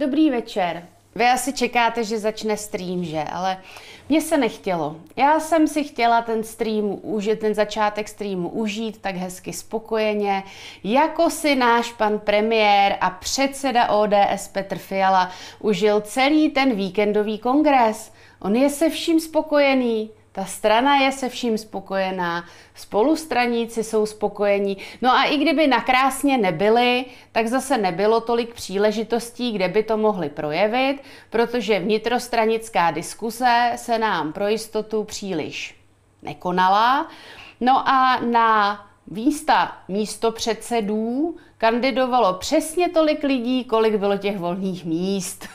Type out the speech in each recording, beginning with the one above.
Dobrý večer. Vy asi čekáte, že začne stream, že? Ale mně se nechtělo. Já jsem si chtěla ten stream užít, ten začátek streamu užít tak hezky spokojeně, jako si náš pan premiér a předseda ODS Petr Fiala užil celý ten víkendový kongres. On je se vším spokojený, ta strana je se vším spokojená, spolustraníci jsou spokojení. No a i kdyby nakrásně nebyli, tak zase nebylo tolik příležitostí, kde by to mohli projevit, protože vnitrostranická diskuse se nám pro jistotu příliš nekonala. No a na výsta místo předsedů kandidovalo přesně tolik lidí, kolik bylo těch volných míst.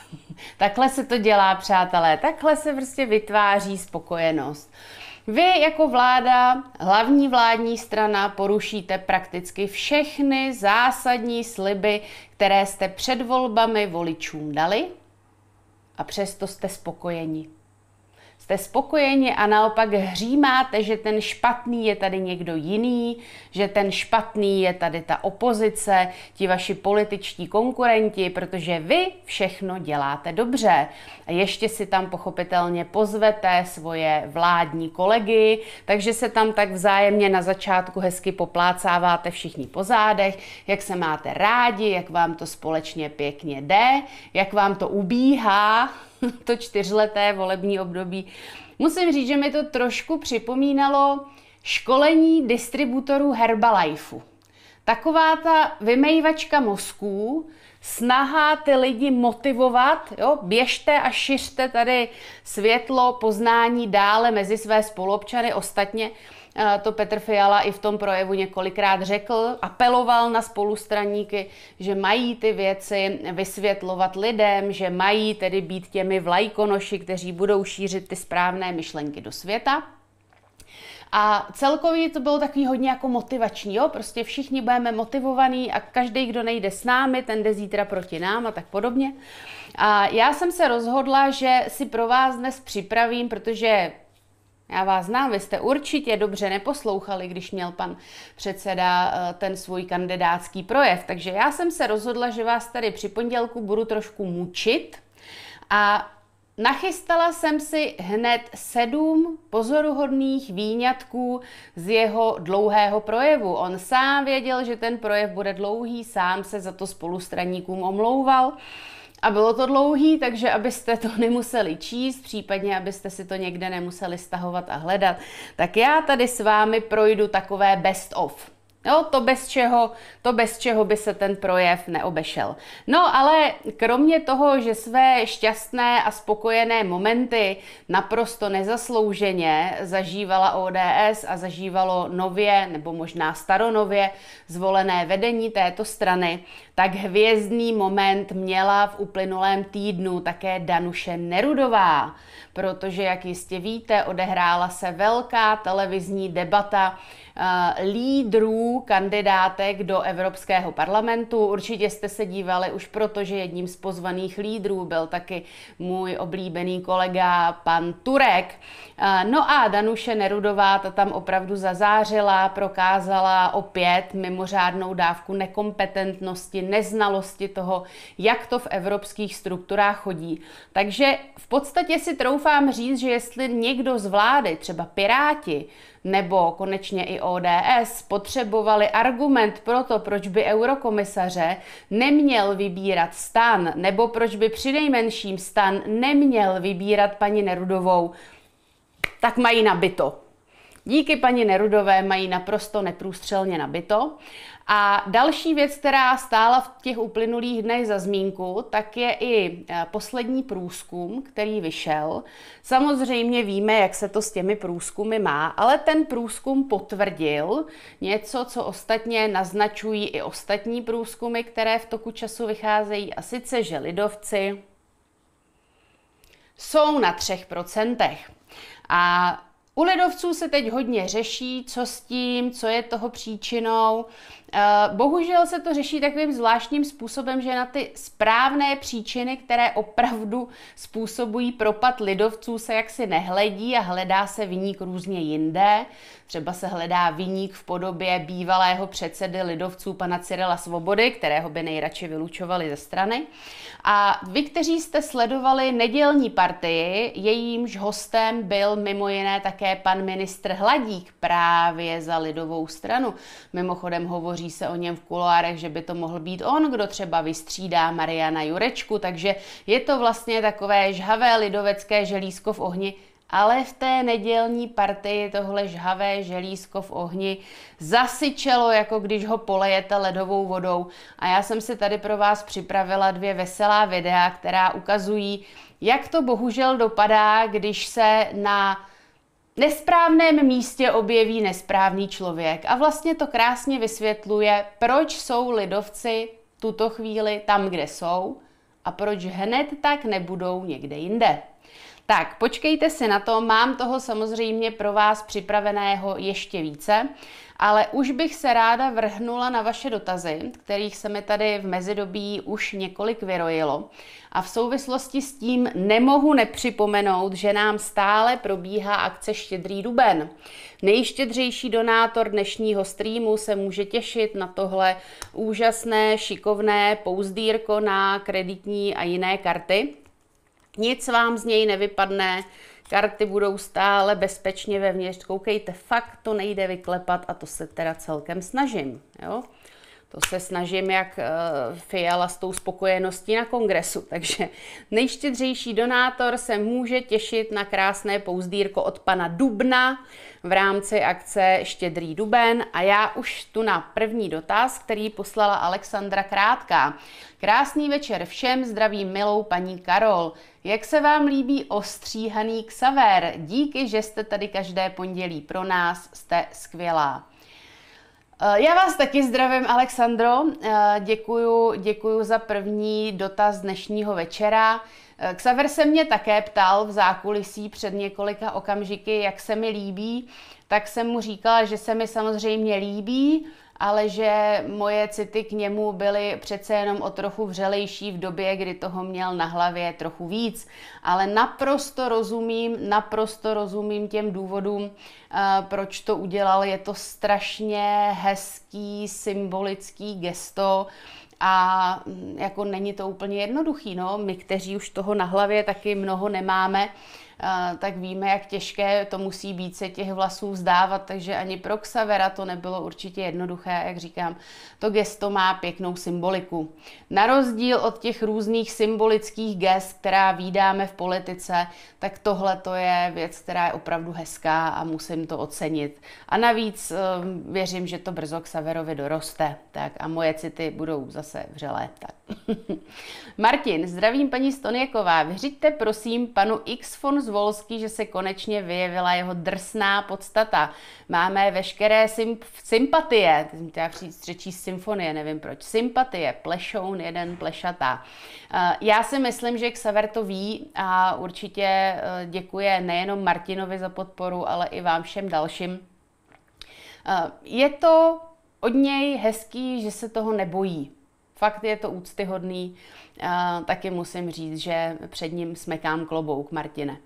Takhle se to dělá, přátelé. Takhle se prostě vytváří spokojenost. Vy jako vláda, hlavní vládní strana, porušíte prakticky všechny zásadní sliby, které jste před volbami voličům dali a přesto jste spokojeni. Jste spokojeni a naopak hřímáte, že ten špatný je tady někdo jiný, že ten špatný je tady ta opozice, ti vaši političtí konkurenti, protože vy všechno děláte dobře. A ještě si tam pochopitelně pozvete svoje vládní kolegy, takže se tam tak vzájemně na začátku hezky poplácáváte všichni po zádech, jak se máte rádi, jak vám to společně pěkně jde, jak vám to ubíhá, to čtyřleté volební období. Musím říct, že mi to trošku připomínalo školení distributorů Herbalifeu. Taková ta vymejvačka mozků, snaha ty lidi motivovat, jo, běžte a šiřte tady světlo poznání dále mezi své spoluobčany. Ostatně Eh, to Petr Fiala i v tom projevu několikrát řekl, apeloval na spolustraníky, že mají ty věci vysvětlovat lidem, že mají tedy být těmi vlajkonoši, kteří budou šířit ty správné myšlenky do světa. A celkově to bylo takový hodně jako motivační, jo? prostě všichni budeme motivovaní a každý, kdo nejde s námi, ten jde zítra proti nám a tak podobně. A já jsem se rozhodla, že si pro vás dnes připravím, protože já vás znám, vy jste určitě dobře neposlouchali, když měl pan předseda eh, ten svůj kandidátský projev. Takže já jsem se rozhodla, že vás tady při pondělku budu trošku mučit a Nachystala jsem si hned sedm pozoruhodných výňatků z jeho dlouhého projevu. On sám věděl, že ten projev bude dlouhý, sám se za to spolustraníkům omlouval. A bylo to dlouhý, takže abyste to nemuseli číst, případně abyste si to někde nemuseli stahovat a hledat, tak já tady s vámi projdu takové best of. Jo, no, to bez, čeho, to bez čeho by se ten projev neobešel. No ale kromě toho, že své šťastné a spokojené momenty naprosto nezaslouženě zažívala ODS a zažívalo nově nebo možná staronově zvolené vedení této strany, tak hvězdný moment měla v uplynulém týdnu také Danuše Nerudová protože, jak jistě víte, odehrála se velká televizní debata eh, lídrů kandidátek do Evropského parlamentu. Určitě jste se dívali už proto, že jedním z pozvaných lídrů byl taky můj oblíbený kolega pan Turek. Eh, no a Danuše Nerudová ta tam opravdu zazářila, prokázala opět mimořádnou dávku nekompetentnosti, neznalosti toho, jak to v evropských strukturách chodí. Takže v podstatě si troufám troufám říct, že jestli někdo z vlády, třeba Piráti, nebo konečně i ODS potřebovali argument pro to, proč by eurokomisaře neměl vybírat stan, nebo proč by při nejmenším stan neměl vybírat paní Nerudovou, tak mají nabito. Díky paní Nerudové mají naprosto neprůstřelně nabito a další věc, která stála v těch uplynulých dnech za zmínku, tak je i e, poslední průzkum, který vyšel. Samozřejmě víme, jak se to s těmi průzkumy má, ale ten průzkum potvrdil něco, co ostatně naznačují i ostatní průzkumy, které v toku času vycházejí, a sice, že lidovci jsou na 3%. A u lidovců se teď hodně řeší, co s tím, co je toho příčinou. Eh, bohužel se to řeší takovým zvláštním způsobem, že na ty správné příčiny, které opravdu způsobují propad lidovců, se jaksi nehledí a hledá se vyník různě jinde. Třeba se hledá vyník v podobě bývalého předsedy lidovců pana Cyrila Svobody, kterého by nejradši vylučovali ze strany. A vy, kteří jste sledovali nedělní partii, jejímž hostem byl mimo jiné také pan ministr Hladík právě za lidovou stranu. Mimochodem hovoří hovoří se o něm v kuloárech, že by to mohl být on, kdo třeba vystřídá Mariana Jurečku, takže je to vlastně takové žhavé lidovecké želízko v ohni, ale v té nedělní partii tohle žhavé želízko v ohni zasyčelo, jako když ho polejete ledovou vodou. A já jsem si tady pro vás připravila dvě veselá videa, která ukazují, jak to bohužel dopadá, když se na nesprávném místě objeví nesprávný člověk. A vlastně to krásně vysvětluje, proč jsou lidovci tuto chvíli tam, kde jsou a proč hned tak nebudou někde jinde. Tak, počkejte si na to, mám toho samozřejmě pro vás připraveného ještě více, ale už bych se ráda vrhnula na vaše dotazy, kterých se mi tady v mezidobí už několik vyrojilo. A v souvislosti s tím nemohu nepřipomenout, že nám stále probíhá akce Štědrý duben. Nejštědřejší donátor dnešního streamu se může těšit na tohle úžasné, šikovné pouzdírko na kreditní a jiné karty nic vám z něj nevypadne, karty budou stále bezpečně vevnitř. Koukejte, fakt to nejde vyklepat a to se teda celkem snažím. Jo? To se snažím jak eh, Fiala s tou spokojeností na kongresu. Takže nejštědřejší donátor se může těšit na krásné pouzdírko od pana Dubna v rámci akce Štědrý duben. A já už tu na první dotaz, který poslala Alexandra Krátká. Krásný večer všem, zdraví milou paní Karol. Jak se vám líbí ostříhaný ksavér? Díky, že jste tady každé pondělí pro nás, jste skvělá. E, já vás taky zdravím, Alexandro. E, děkuju, děkuju za první dotaz dnešního večera. Xaver e, se mě také ptal v zákulisí před několika okamžiky, jak se mi líbí, tak jsem mu říkala, že se mi samozřejmě líbí, ale že moje city k němu byly přece jenom o trochu vřelejší v době, kdy toho měl na hlavě trochu víc. Ale naprosto rozumím, naprosto rozumím těm důvodům, eh, proč to udělal. Je to strašně hezký, symbolický gesto a mm, jako není to úplně jednoduchý, no, my, kteří už toho na hlavě taky mnoho nemáme, tak víme, jak těžké to musí být se těch vlasů vzdávat, takže ani pro Xavera to nebylo určitě jednoduché, jak říkám, to gesto má pěknou symboliku. Na rozdíl od těch různých symbolických gest, která výdáme v politice, tak tohle to je věc, která je opravdu hezká a musím to ocenit. A navíc eh, věřím, že to brzo Xaverovi doroste, tak a moje city budou zase vřelé. Tak. Martin, zdravím paní Stoněková, vyřiďte prosím panu X von Volský, že se konečně vyjevila jeho drsná podstata. Máme veškeré symp- sympatie, to já řečí symfonie, nevím proč, sympatie, plešoun jeden, plešata. Eh, já si myslím, že Xaver to ví a určitě eh, děkuje nejenom Martinovi za podporu, ale i vám všem dalším. Eh, je to od něj hezký, že se toho nebojí. Fakt je to úctyhodný, eh, taky musím říct, že před ním smekám klobouk, Martine.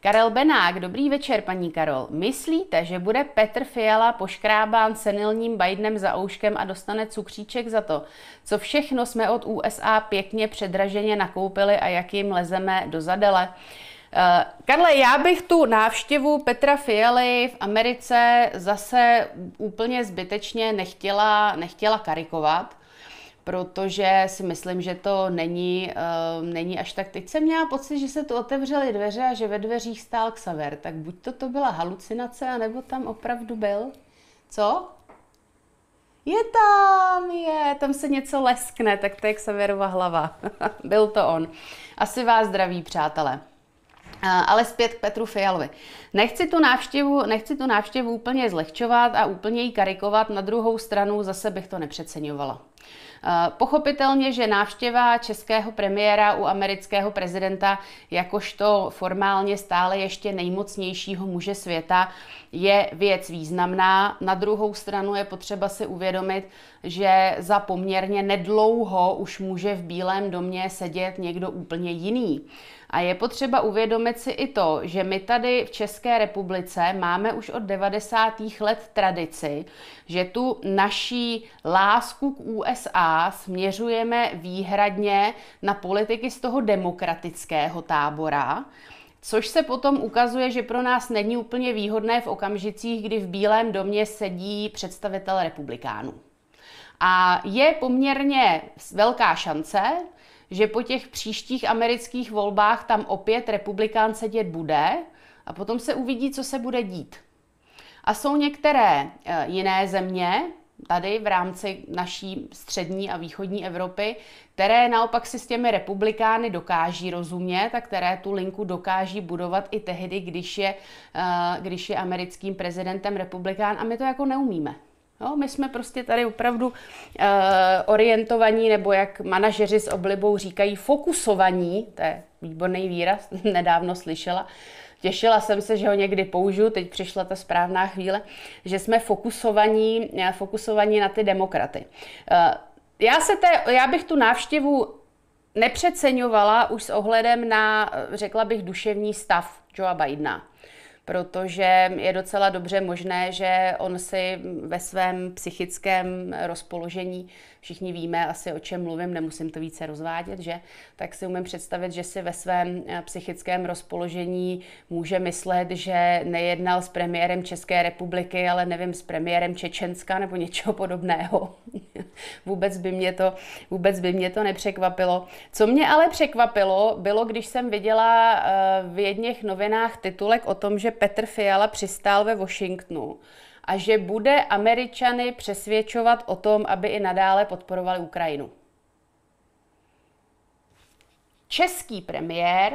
Karel Benák, dobrý večer, paní Karol. Myslíte, že bude Petr Fiala poškrábán senilním Bidenem za ouškem a dostane cukříček za to, co všechno jsme od USA pěkně předraženě nakoupili a jak jim lezeme do zadele? Eh, Karle, já bych tu návštěvu Petra Fialy v Americe zase úplně zbytečně nechtěla, nechtěla karikovat protože si myslím, že to není, uh, není až tak. Teď jsem měla pocit, že se tu otevřely dveře a že ve dveřích stál Xaver, tak buď to to byla halucinace, anebo tam opravdu byl. Co? Je tam, je, tam se něco leskne, tak to je Xaverova hlava. byl to on. Asi vás zdraví, přátelé. Eh, ale zpět k Petru Fialovi. Nechci tu, návštěvu, nechci tu návštěvu úplně zlehčovat a úplně ji karikovat, na druhou stranu zase bych to nepřeceňovala. Eh, pochopitelně, že návštěva českého premiéra u amerického prezidenta jakožto formálně stále ještě nejmocnějšího muže světa je věc významná. Na druhou stranu je potřeba si uvědomit, že za poměrně nedlouho už může v Bílém domě sedět někdo úplně jiný. A je potřeba uvědomit si i to, že my tady v České republice máme už od 90. let tradici, že tu naší lásku k USA směřujeme výhradně na politiky z toho demokratického tábora. Což se potom ukazuje, že pro nás není úplně výhodné v okamžicích, kdy v Bílém domě sedí představitel republikánů. A je poměrně velká šance, že po těch příštích amerických volbách tam opět republikán sedět bude a potom se uvidí, co se bude dít. A jsou některé e, jiné země, tady v rámci naší střední a východní Evropy, které naopak si s těmi republikány dokáží rozumět a které tu linku dokáží budovat i tehdy, když je, e, když je americkým prezidentem republikán a my to jako neumíme. No, my jsme prostě tady opravdu uh, orientovaní, nebo jak manažeři s oblibou říkají, fokusovaní, to je výborný výraz, nedávno slyšela, Těšila jsem se, že ho někdy použiju, teď přišla ta správná chvíle, že jsme fokusovaní, eh, fokusovaní na ty demokraty. Eh, já, se té, já bych tu návštěvu nepřeceňovala už s ohledem na, řekla bych, duševní stav Joea Bidena protože je docela dobře možné, že on si ve svém psychickém rozpoložení všichni víme asi, o čem mluvím, nemusím to více rozvádět, že? Tak si umím představit, že si ve svém eh, psychickém rozpoložení může myslet, že nejednal s premiérem České republiky, ale nevím, s premiérem Čečenska nebo něčeho podobného. vůbec, by mě to, vůbec by mě to nepřekvapilo. Co mě ale překvapilo, bylo, když jsem viděla eh, v jedněch novinách titulek o tom, že Petr Fiala přistál ve Washingtonu a že bude Američany přesvědčovat o tom, aby i nadále podporovali Ukrajinu. Český premiér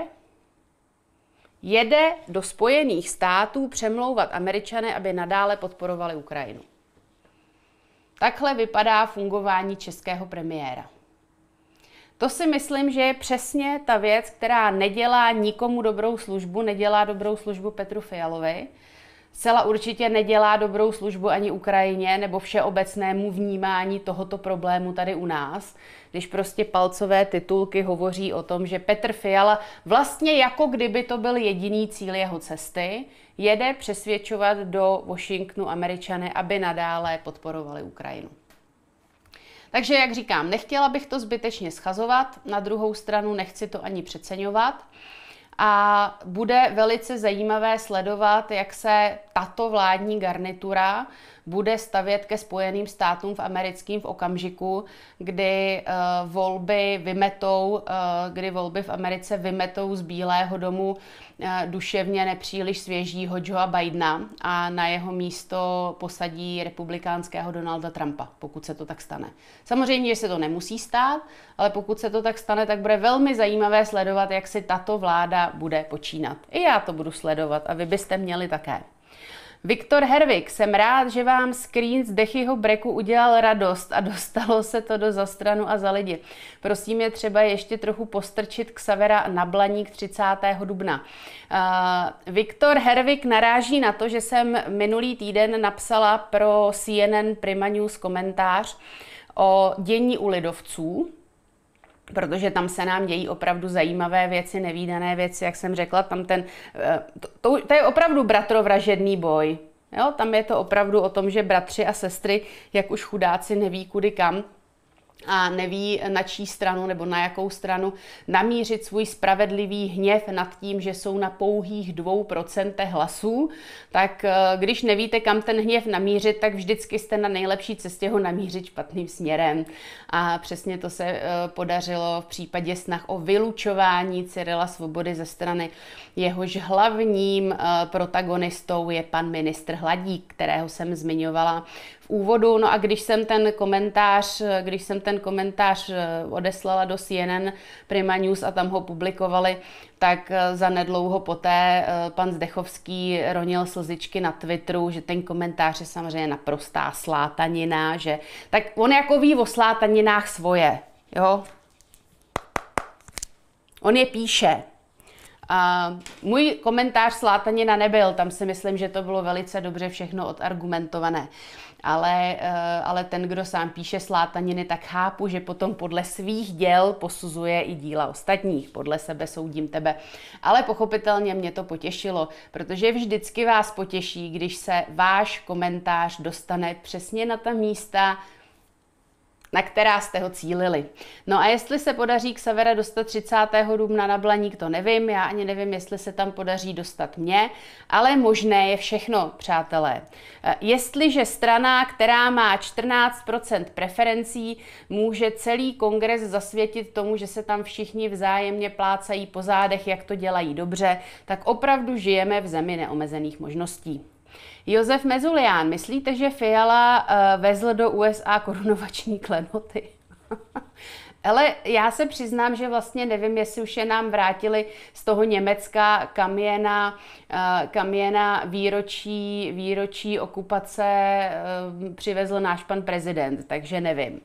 jede do Spojených států přemlouvat Američany, aby nadále podporovali Ukrajinu. Takhle vypadá fungování českého premiéra. To si myslím, že je přesně ta věc, která nedělá nikomu dobrou službu, nedělá dobrou službu Petru Fialovi, Zcela určitě nedělá dobrou službu ani Ukrajině nebo všeobecnému vnímání tohoto problému tady u nás, když prostě palcové titulky hovoří o tom, že Petr Fiala vlastně jako kdyby to byl jediný cíl jeho cesty, jede přesvědčovat do Washingtonu američany, aby nadále podporovali Ukrajinu. Takže, jak říkám, nechtěla bych to zbytečně schazovat, na druhou stranu nechci to ani přeceňovat a bude velice zajímavé sledovat, jak se tato vládní garnitura bude stavět ke Spojeným státům v americkým v okamžiku, kdy uh, volby vymetou, uh, kdy volby v Americe vymetou z Bílého domu uh, duševně nepříliš svěžího Joea Bidena a na jeho místo posadí republikánského Donalda Trumpa, pokud se to tak stane. Samozřejmě, že se to nemusí stát, ale pokud se to tak stane, tak bude velmi zajímavé sledovat, jak si tato vláda bude počínat. I já to budu sledovat a vy byste měli také. Viktor Hervik, jsem rád, že vám screen z Dechyho breku udělal radost a dostalo se to do zastranu a za lidi. Prosím je třeba ještě trochu postrčit k Savera na Blaník 30. dubna. Uh, Viktor Hervik naráží na to, že jsem minulý týden napsala pro CNN Prima News komentář o dění u lidovců, protože tam se nám dějí opravdu zajímavé věci, nevýdané věci, jak jsem řekla, tam ten, eh, to, to, to je opravdu bratrovražedný boj. Jo, tam je to opravdu o tom, že bratři a sestry, jak už chudáci neví kudy kam, a neví, na čí stranu nebo na jakou stranu namířit svůj spravedlivý hněv nad tím, že jsou na pouhých 2% hlasů, tak eh, když nevíte, kam ten hněv namířit, tak vždycky jste na nejlepší cestě ho namířit špatným směrem. A přesně to se eh, podařilo v případě snah o vylučování Cyrila Svobody ze strany. Jehož hlavním eh, protagonistou je pan ministr Hladík, kterého jsem zmiňovala v úvodu. No a když jsem ten komentář, když jsem ten komentář eh, odeslala do CNN Prima News a tam ho publikovali, tak eh, za nedlouho poté eh, pan Zdechovský ronil slzičky na Twitteru, že ten komentář je samozřejmě naprostá slátanina, že tak on jako ví o slátaninách svoje, jo. On je píše. A můj komentář slátanina nebyl, tam si myslím, že to bylo velice dobře všechno odargumentované ale, eh, ale ten, kdo sám píše slátaniny, tak chápu, že potom podle svých děl posuzuje i díla ostatních. Podle sebe soudím tebe. Ale pochopitelně mě to potěšilo, protože vždycky vás potěší, když se váš komentář dostane přesně na ta místa, na která jste ho cílili. No a jestli se podaří k Severa dostat 30. dubna na Blaník, to nevím, já ani nevím, jestli se tam podaří dostat mě, ale možné je všechno, přátelé. E, jestliže strana, která má 14% preferencí, může celý kongres zasvětit tomu, že se tam všichni vzájemně plácají po zádech, jak to dělají dobře, tak opravdu žijeme v zemi neomezených možností. Josef Mezulián, myslíte, že Fiala eh, vezl do USA korunovační klenoty? Ale já se přiznám, že vlastně nevím, jestli už je nám vrátili z toho Německa, kaměna, eh, kaměna výročí, výročí okupace eh, přivezl náš pan prezident, takže nevím.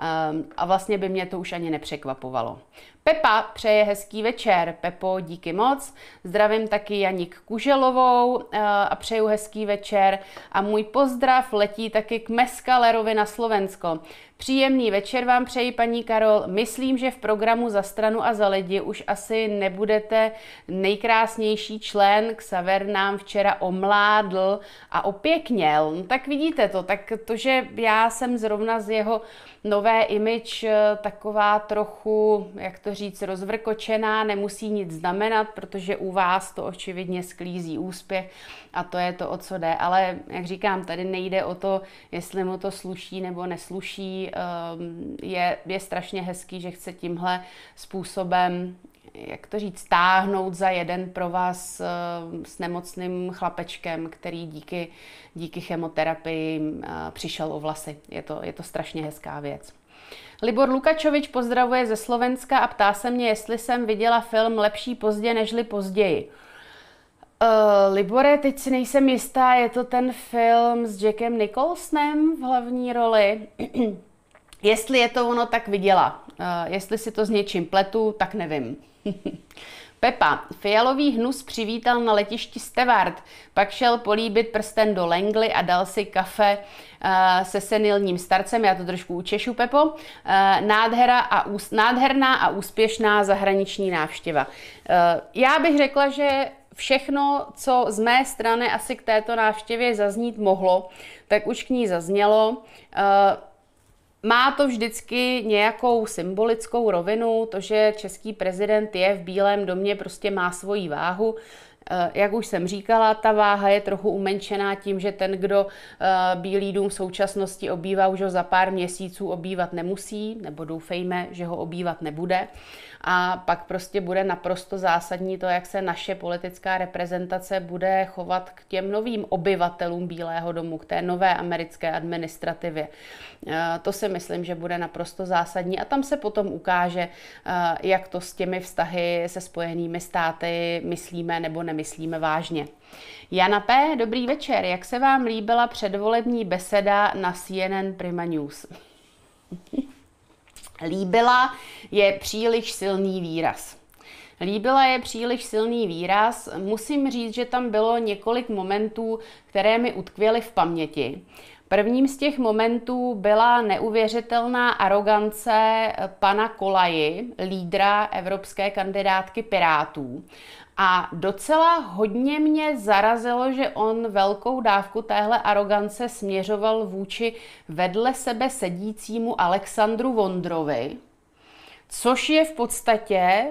Ehm, a vlastně by mě to už ani nepřekvapovalo. Pepa přeje hezký večer. Pepo, díky moc. Zdravím taky Janik Kuželovou eh, a přeju hezký večer. A můj pozdrav letí taky k Meskalerovi na Slovensko. Příjemný večer vám přeji, paní Karol. Myslím, že v programu Za stranu a za lidi už asi nebudete nejkrásnější člen. Xaver nám včera omládl a opěkněl. No, tak vidíte to, tak to, že já jsem zrovna z jeho nové image eh, taková trochu, jak to to říct rozvrkočená, nemusí nic znamenat, protože u vás to očividně sklízí úspěch a to je to, o co jde. Ale jak říkám, tady nejde o to, jestli mu to sluší nebo nesluší. Ehm, je, je strašně hezký, že chce tímhle způsobem jak to říct, stáhnout za jeden pro vás ehm, s nemocným chlapečkem, který díky, díky chemoterapii ehm, přišel o vlasy. Je to, je to strašně hezká věc. Libor Lukačovič pozdravuje ze Slovenska a ptá se mě, jestli jsem viděla film Lepší pozdě nežli později. Uh, Libore, teď si nejsem jistá, je to ten film s Jackem Nicholsonem v hlavní roli. jestli je to ono, tak viděla. Uh, jestli si to s něčím pletu, tak nevím. Pepa fialový hnus přivítal na letišti Stewart, pak šel políbit prsten do Langley a dal si kafe eh, se senilním starcem, já to trošku učešu, Pepo. Eh, nádhera a ús, nádherná a úspěšná zahraniční návštěva. Eh, já bych řekla, že všechno, co z mé strany asi k této návštěvě zaznít mohlo, tak už k ní zaznělo. Má to vždycky nějakou symbolickou rovinu, to, že český prezident je v Bílém domě, prostě má svoji váhu. Eh, jak už jsem říkala, ta váha je trochu umenšená tím, že ten, kdo eh, Bílý dům v současnosti obývá, už ho za pár měsíců obývat nemusí, nebo doufejme, že ho obývat nebude a pak prostě bude naprosto zásadní to, jak se naše politická reprezentace bude chovat k těm novým obyvatelům Bílého domu, k té nové americké administrativě. E, to si myslím, že bude naprosto zásadní a tam se potom ukáže, e, jak to s těmi vztahy se spojenými státy myslíme nebo nemyslíme vážně. Jana P., dobrý večer. Jak se vám líbila předvolební beseda na CNN Prima News? Líbila je příliš silný výraz. Líbila je příliš silný výraz. Musím říct, že tam bylo několik momentů, které mi utkvěly v paměti. Prvním z těch momentů byla neuvěřitelná arogance pana Kolaji, lídra evropské kandidátky Pirátů. A docela hodně mě zarazilo, že on velkou dávku téhle arogance směřoval vůči vedle sebe sedícímu Alexandru Vondrovi, což je v podstatě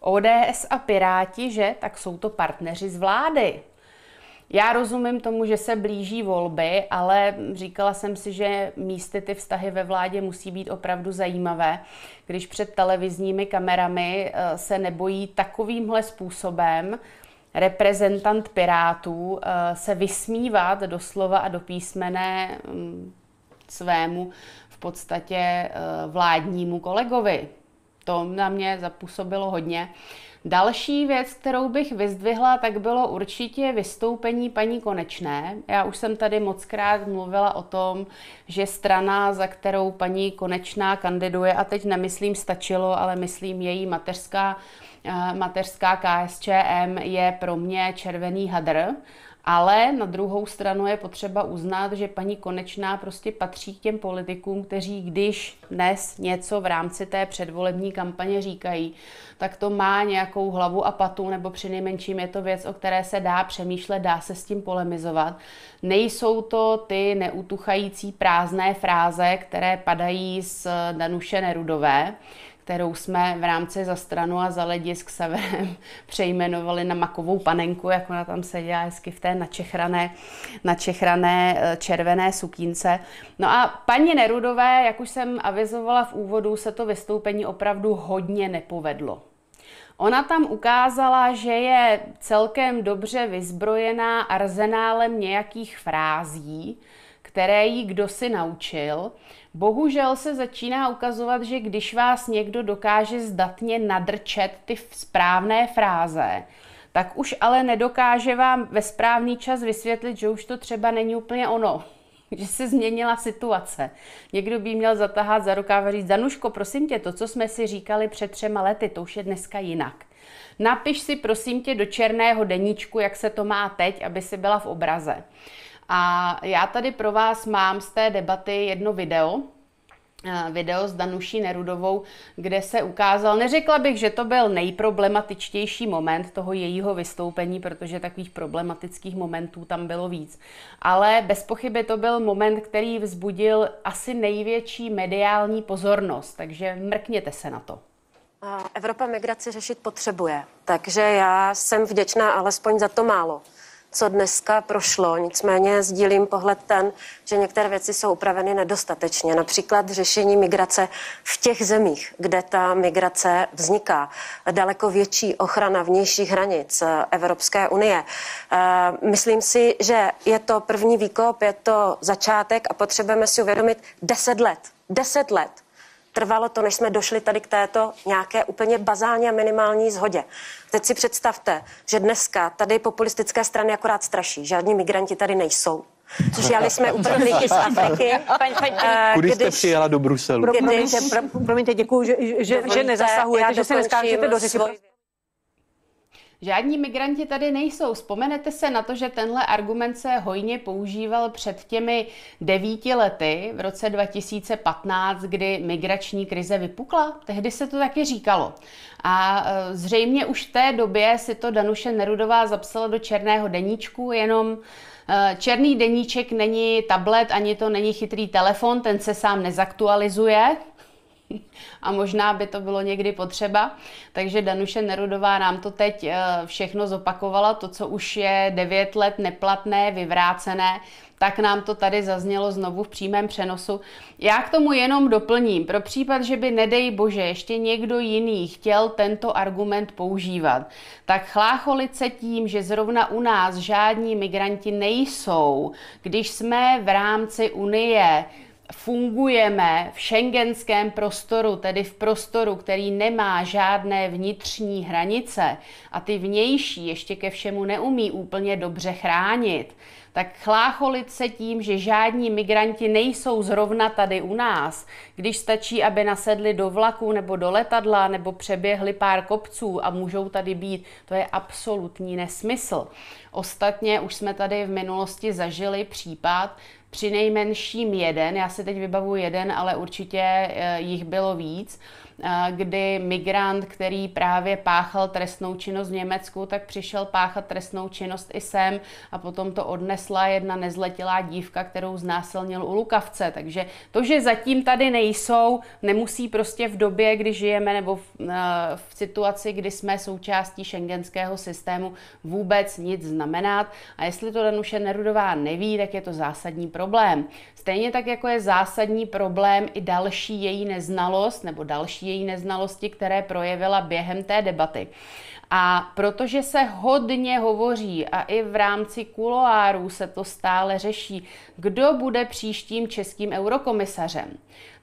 ODS a Piráti, že tak jsou to partneři z vlády. Já rozumím tomu, že se blíží volby, ale říkala jsem si, že místy ty vztahy ve vládě musí být opravdu zajímavé, když před televizními kamerami eh, se nebojí takovýmhle způsobem reprezentant Pirátů eh, se vysmívat doslova a do písmene mm, svému v podstatě eh, vládnímu kolegovi. To na mě zapůsobilo hodně. Další věc, kterou bych vyzdvihla, tak bylo určitě vystoupení paní Konečné. Já už jsem tady mockrát mluvila o tom, že strana, za kterou paní Konečná kandiduje, a teď nemyslím stačilo, ale myslím její mateřská, eh, mateřská KSČM, je pro mě červený hadr ale na druhou stranu je potřeba uznat, že paní Konečná prostě patří k těm politikům, kteří když dnes něco v rámci té předvolební kampaně říkají, tak to má nějakou hlavu a patu, nebo nejmenším je to věc, o které se dá přemýšlet, dá se s tím polemizovat. Nejsou to ty neutuchající prázdné fráze, které padají z Danuše Nerudové, kterou jsme v rámci za stranu a za lidi s severem přejmenovali na makovou panenku, jak ona tam seděla hezky v té načechrané, načechrané eh, červené sukínce. No a paní Nerudové, jak už jsem avizovala v úvodu, se to vystoupení opravdu hodně nepovedlo. Ona tam ukázala, že je celkem dobře vyzbrojená arzenálem nějakých frází, které jí kdo si naučil. Bohužel se začíná ukazovat, že když vás někdo dokáže zdatně nadrčet ty správné fráze, tak už ale nedokáže vám ve správný čas vysvětlit, že už to třeba není úplně ono že se změnila situace. Někdo by měl zatahat za rukáv a říct, Danuško, prosím tě, to, co jsme si říkali před třema lety, to už je dneska jinak. Napiš si prosím tě do černého deníčku, jak se to má teď, aby si byla v obraze. A já tady pro vás mám z té debaty jedno video, eh, video s Danuší Nerudovou, kde se ukázal, neřekla bych, že to byl nejproblematičtější moment toho jejího vystoupení, protože takových problematických momentů tam bylo víc. Ale bez pochyby to byl moment, který vzbudil asi největší mediální pozornost, takže mrkněte se na to. Evropa migraci řešit potřebuje, takže já jsem vděčná alespoň za to málo co dneska prošlo. Nicméně sdílím pohled ten, že některé věci jsou upraveny nedostatečně. Například řešení migrace v těch zemích, kde ta migrace vzniká. Daleko větší ochrana vnějších hranic eh, Evropské unie. Eh, myslím si, že je to první výkop, je to začátek a potřebujeme si uvědomit 10 let. 10 let trvalo to, než jsme došli tady k této nějaké úplně bazální a minimální zhodě. Teď si představte, že dneska tady populistické strany akorát straší. Žádní migranti tady nejsou. Přijali jsme uprchlíky z Afriky. Paň, paň, eh, Kudy jste přijela do Bruselu? promiňte, promiňte děkuji, že, že, že nezasahujete, že se neskážete do řeči. Žádní migranti tady nejsou. Vzpomenete se na to, že tenhle argument se hojně používal před těmi devíti lety v roce 2015, kdy migrační krize vypukla? Tehdy se to taky říkalo. A e, zřejmě už v té době si to Danuše Nerudová zapsala do černého deníčku, jenom e, černý deníček není tablet, ani to není chytrý telefon, ten se sám nezaktualizuje, a možná by to bylo někdy potřeba. Takže Danuše Nerudová nám to teď eh, všechno zopakovala, to, co už je 9 let neplatné, vyvrácené, tak nám to tady zaznělo znovu v přímém přenosu. Já k tomu jenom doplním, pro případ, že by nedej bože ještě někdo jiný chtěl tento argument používat, tak chlácholit se tím, že zrovna u nás žádní migranti nejsou, když jsme v rámci Unie, fungujeme v šengenském prostoru, tedy v prostoru, který nemá žádné vnitřní hranice a ty vnější ještě ke všemu neumí úplně dobře chránit, tak chlácholit se tím, že žádní migranti nejsou zrovna tady u nás, když stačí, aby nasedli do vlaku nebo do letadla nebo přeběhli pár kopců a můžou tady být, to je absolutní nesmysl. Ostatně už jsme tady v minulosti zažili případ, při nejmenším jeden, já si teď vybavu jeden, ale určitě eh, jich bylo víc, eh, kdy migrant, který právě páchal trestnou činnost v Německu, tak přišel páchat trestnou činnost i sem a potom to odnesla jedna nezletilá dívka, kterou znásilnil u Lukavce. Takže to, že zatím tady nejsou, nemusí prostě v době, kdy žijeme nebo v, eh, v situaci, kdy jsme součástí šengenského systému, vůbec nic znamenat. A jestli to Danuše Nerudová neví, tak je to zásadní problém. Stejně tak jako je zásadní problém i další její neznalost nebo další její neznalosti, které projevila během té debaty. A protože se hodně hovoří a i v rámci kuloárů se to stále řeší, kdo bude příštím českým eurokomisařem,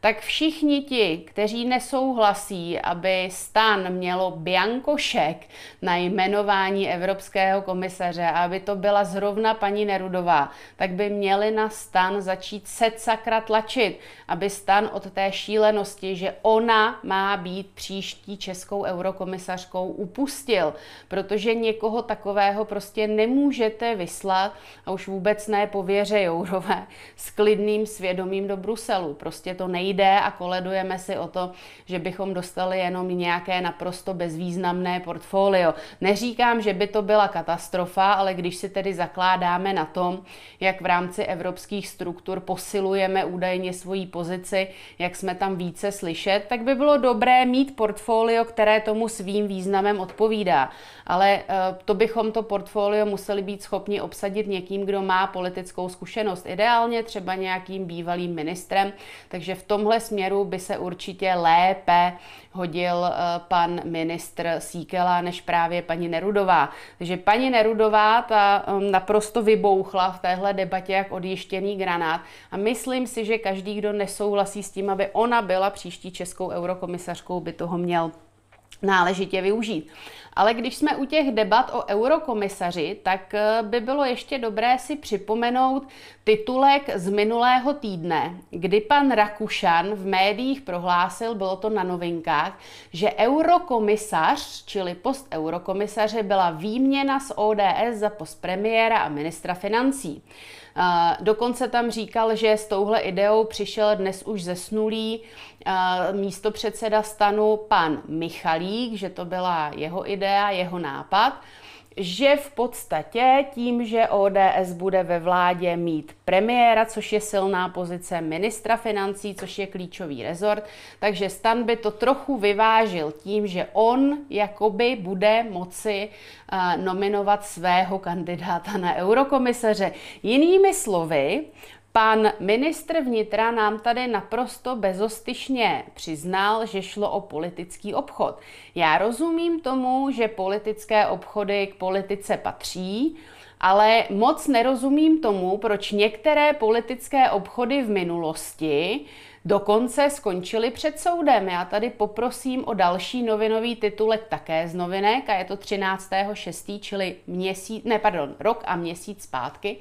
tak všichni ti, kteří nesouhlasí, aby stan mělo biankošek na jmenování Evropského komisaře a aby to byla zrovna paní Nerudová, tak by měli na stan začít se sakra tlačit, aby stan od té šílenosti, že ona má být příští českou eurokomisařkou, upustil, protože někoho takového prostě nemůžete vyslat a už vůbec ne pověře Jourové s klidným svědomím do Bruselu. Prostě to nejde nejde a koledujeme si o to, že bychom dostali jenom nějaké naprosto bezvýznamné portfolio. Neříkám, že by to byla katastrofa, ale když si tedy zakládáme na tom, jak v rámci evropských struktur posilujeme údajně svoji pozici, jak jsme tam více slyšet, tak by bylo dobré mít portfolio, které tomu svým významem odpovídá. Ale eh, to bychom to portfolio museli být schopni obsadit někým, kdo má politickou zkušenost. Ideálně třeba nějakým bývalým ministrem, takže v tom tomhle směru by se určitě lépe hodil eh, pan ministr Síkela než právě paní Nerudová. Takže paní Nerudová ta eh, naprosto vybouchla v téhle debatě jak odjištěný granát a myslím si, že každý, kdo nesouhlasí s tím, aby ona byla příští českou eurokomisařkou, by toho měl náležitě využít. Ale když jsme u těch debat o eurokomisaři, tak eh, by bylo ještě dobré si připomenout titulek z minulého týdne, kdy pan Rakušan v médiích prohlásil, bylo to na novinkách, že eurokomisař, čili post eurokomisaře, byla výměna z ODS za post premiéra a ministra financí. Eh, dokonce tam říkal, že s touhle ideou přišel dnes už zesnulý eh, místo předseda stanu pan Michalík, že to byla jeho idea, jeho nápad že v podstatě tím, že ODS bude ve vládě mít premiéra, což je silná pozice ministra financí, což je klíčový rezort, takže Stan by to trochu vyvážil tím, že on jakoby bude moci eh, nominovat svého kandidáta na eurokomisaře. Jinými slovy, Pan ministr vnitra nám tady naprosto bezostyšně přiznal, že šlo o politický obchod. Já rozumím tomu, že politické obchody k politice patří, ale moc nerozumím tomu, proč některé politické obchody v minulosti dokonce skončily před soudem. Já tady poprosím o další novinový titulek také z novinek a je to 13.6., čili měsíc, ne, pardon, rok a měsíc zpátky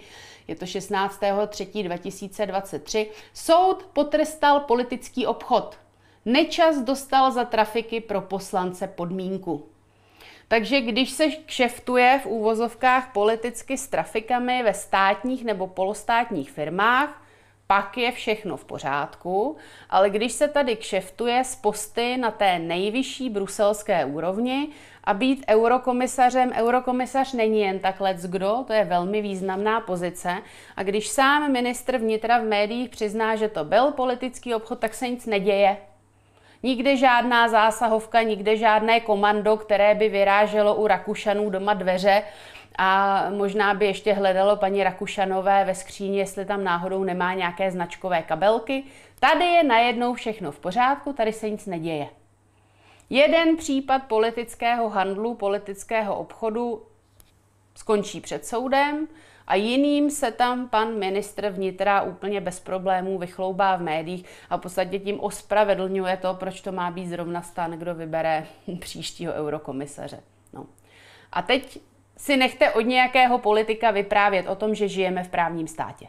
je to 16. 3. 2023, soud potrestal politický obchod. Nečas dostal za trafiky pro poslance podmínku. Takže když se kšeftuje v úvozovkách politicky s trafikami ve státních nebo polostátních firmách, pak je všechno v pořádku, ale když se tady kšeftuje z posty na té nejvyšší bruselské úrovni, a být eurokomisařem, eurokomisař není jen tak let kdo, to je velmi významná pozice. A když sám ministr vnitra v médiích přizná, že to byl politický obchod, tak se nic neděje. Nikde žádná zásahovka, nikde žádné komando, které by vyráželo u Rakušanů doma dveře a možná by ještě hledalo paní Rakušanové ve skříni, jestli tam náhodou nemá nějaké značkové kabelky. Tady je najednou všechno v pořádku, tady se nic neděje. Jeden případ politického handlu, politického obchodu skončí před soudem a jiným se tam pan ministr vnitra úplně bez problémů vychloubá v médiích a v podstatě tím ospravedlňuje to, proč to má být zrovna stan, kdo vybere příštího eurokomisaře. No. A teď si nechte od nějakého politika vyprávět o tom, že žijeme v právním státě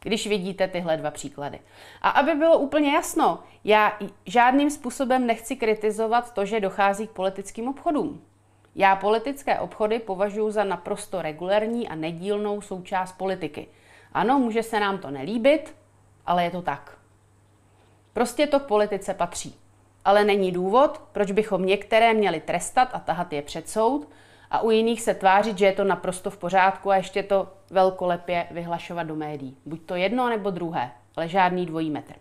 když vidíte tyhle dva příklady. A aby bylo úplně jasno, já žádným způsobem nechci kritizovat to, že dochází k politickým obchodům. Já politické obchody považuji za naprosto regulérní a nedílnou součást politiky. Ano, může se nám to nelíbit, ale je to tak. Prostě to k politice patří. Ale není důvod, proč bychom některé měli trestat a tahat je před soud, a u jiných se tvářit, že je to naprosto v pořádku a ještě to velkolepě vyhlašovat do médií. Buď to jedno nebo druhé, ale žádný dvojí metr.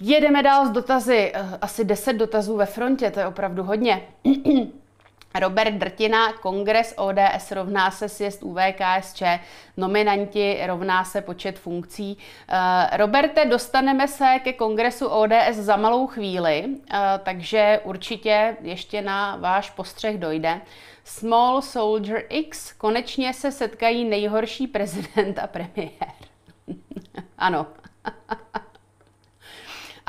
Jedeme dál s dotazy. Eh, asi 10 dotazů ve frontě, to je opravdu hodně. Robert Drtina, kongres ODS rovná se sjezd UVKSČ, nominanti rovná se počet funkcí. Eh, Roberte, dostaneme se ke kongresu ODS za malou chvíli, eh, takže určitě ještě na váš postřeh dojde. Small Soldier X, konečně se setkají nejhorší prezident a premiér. ano.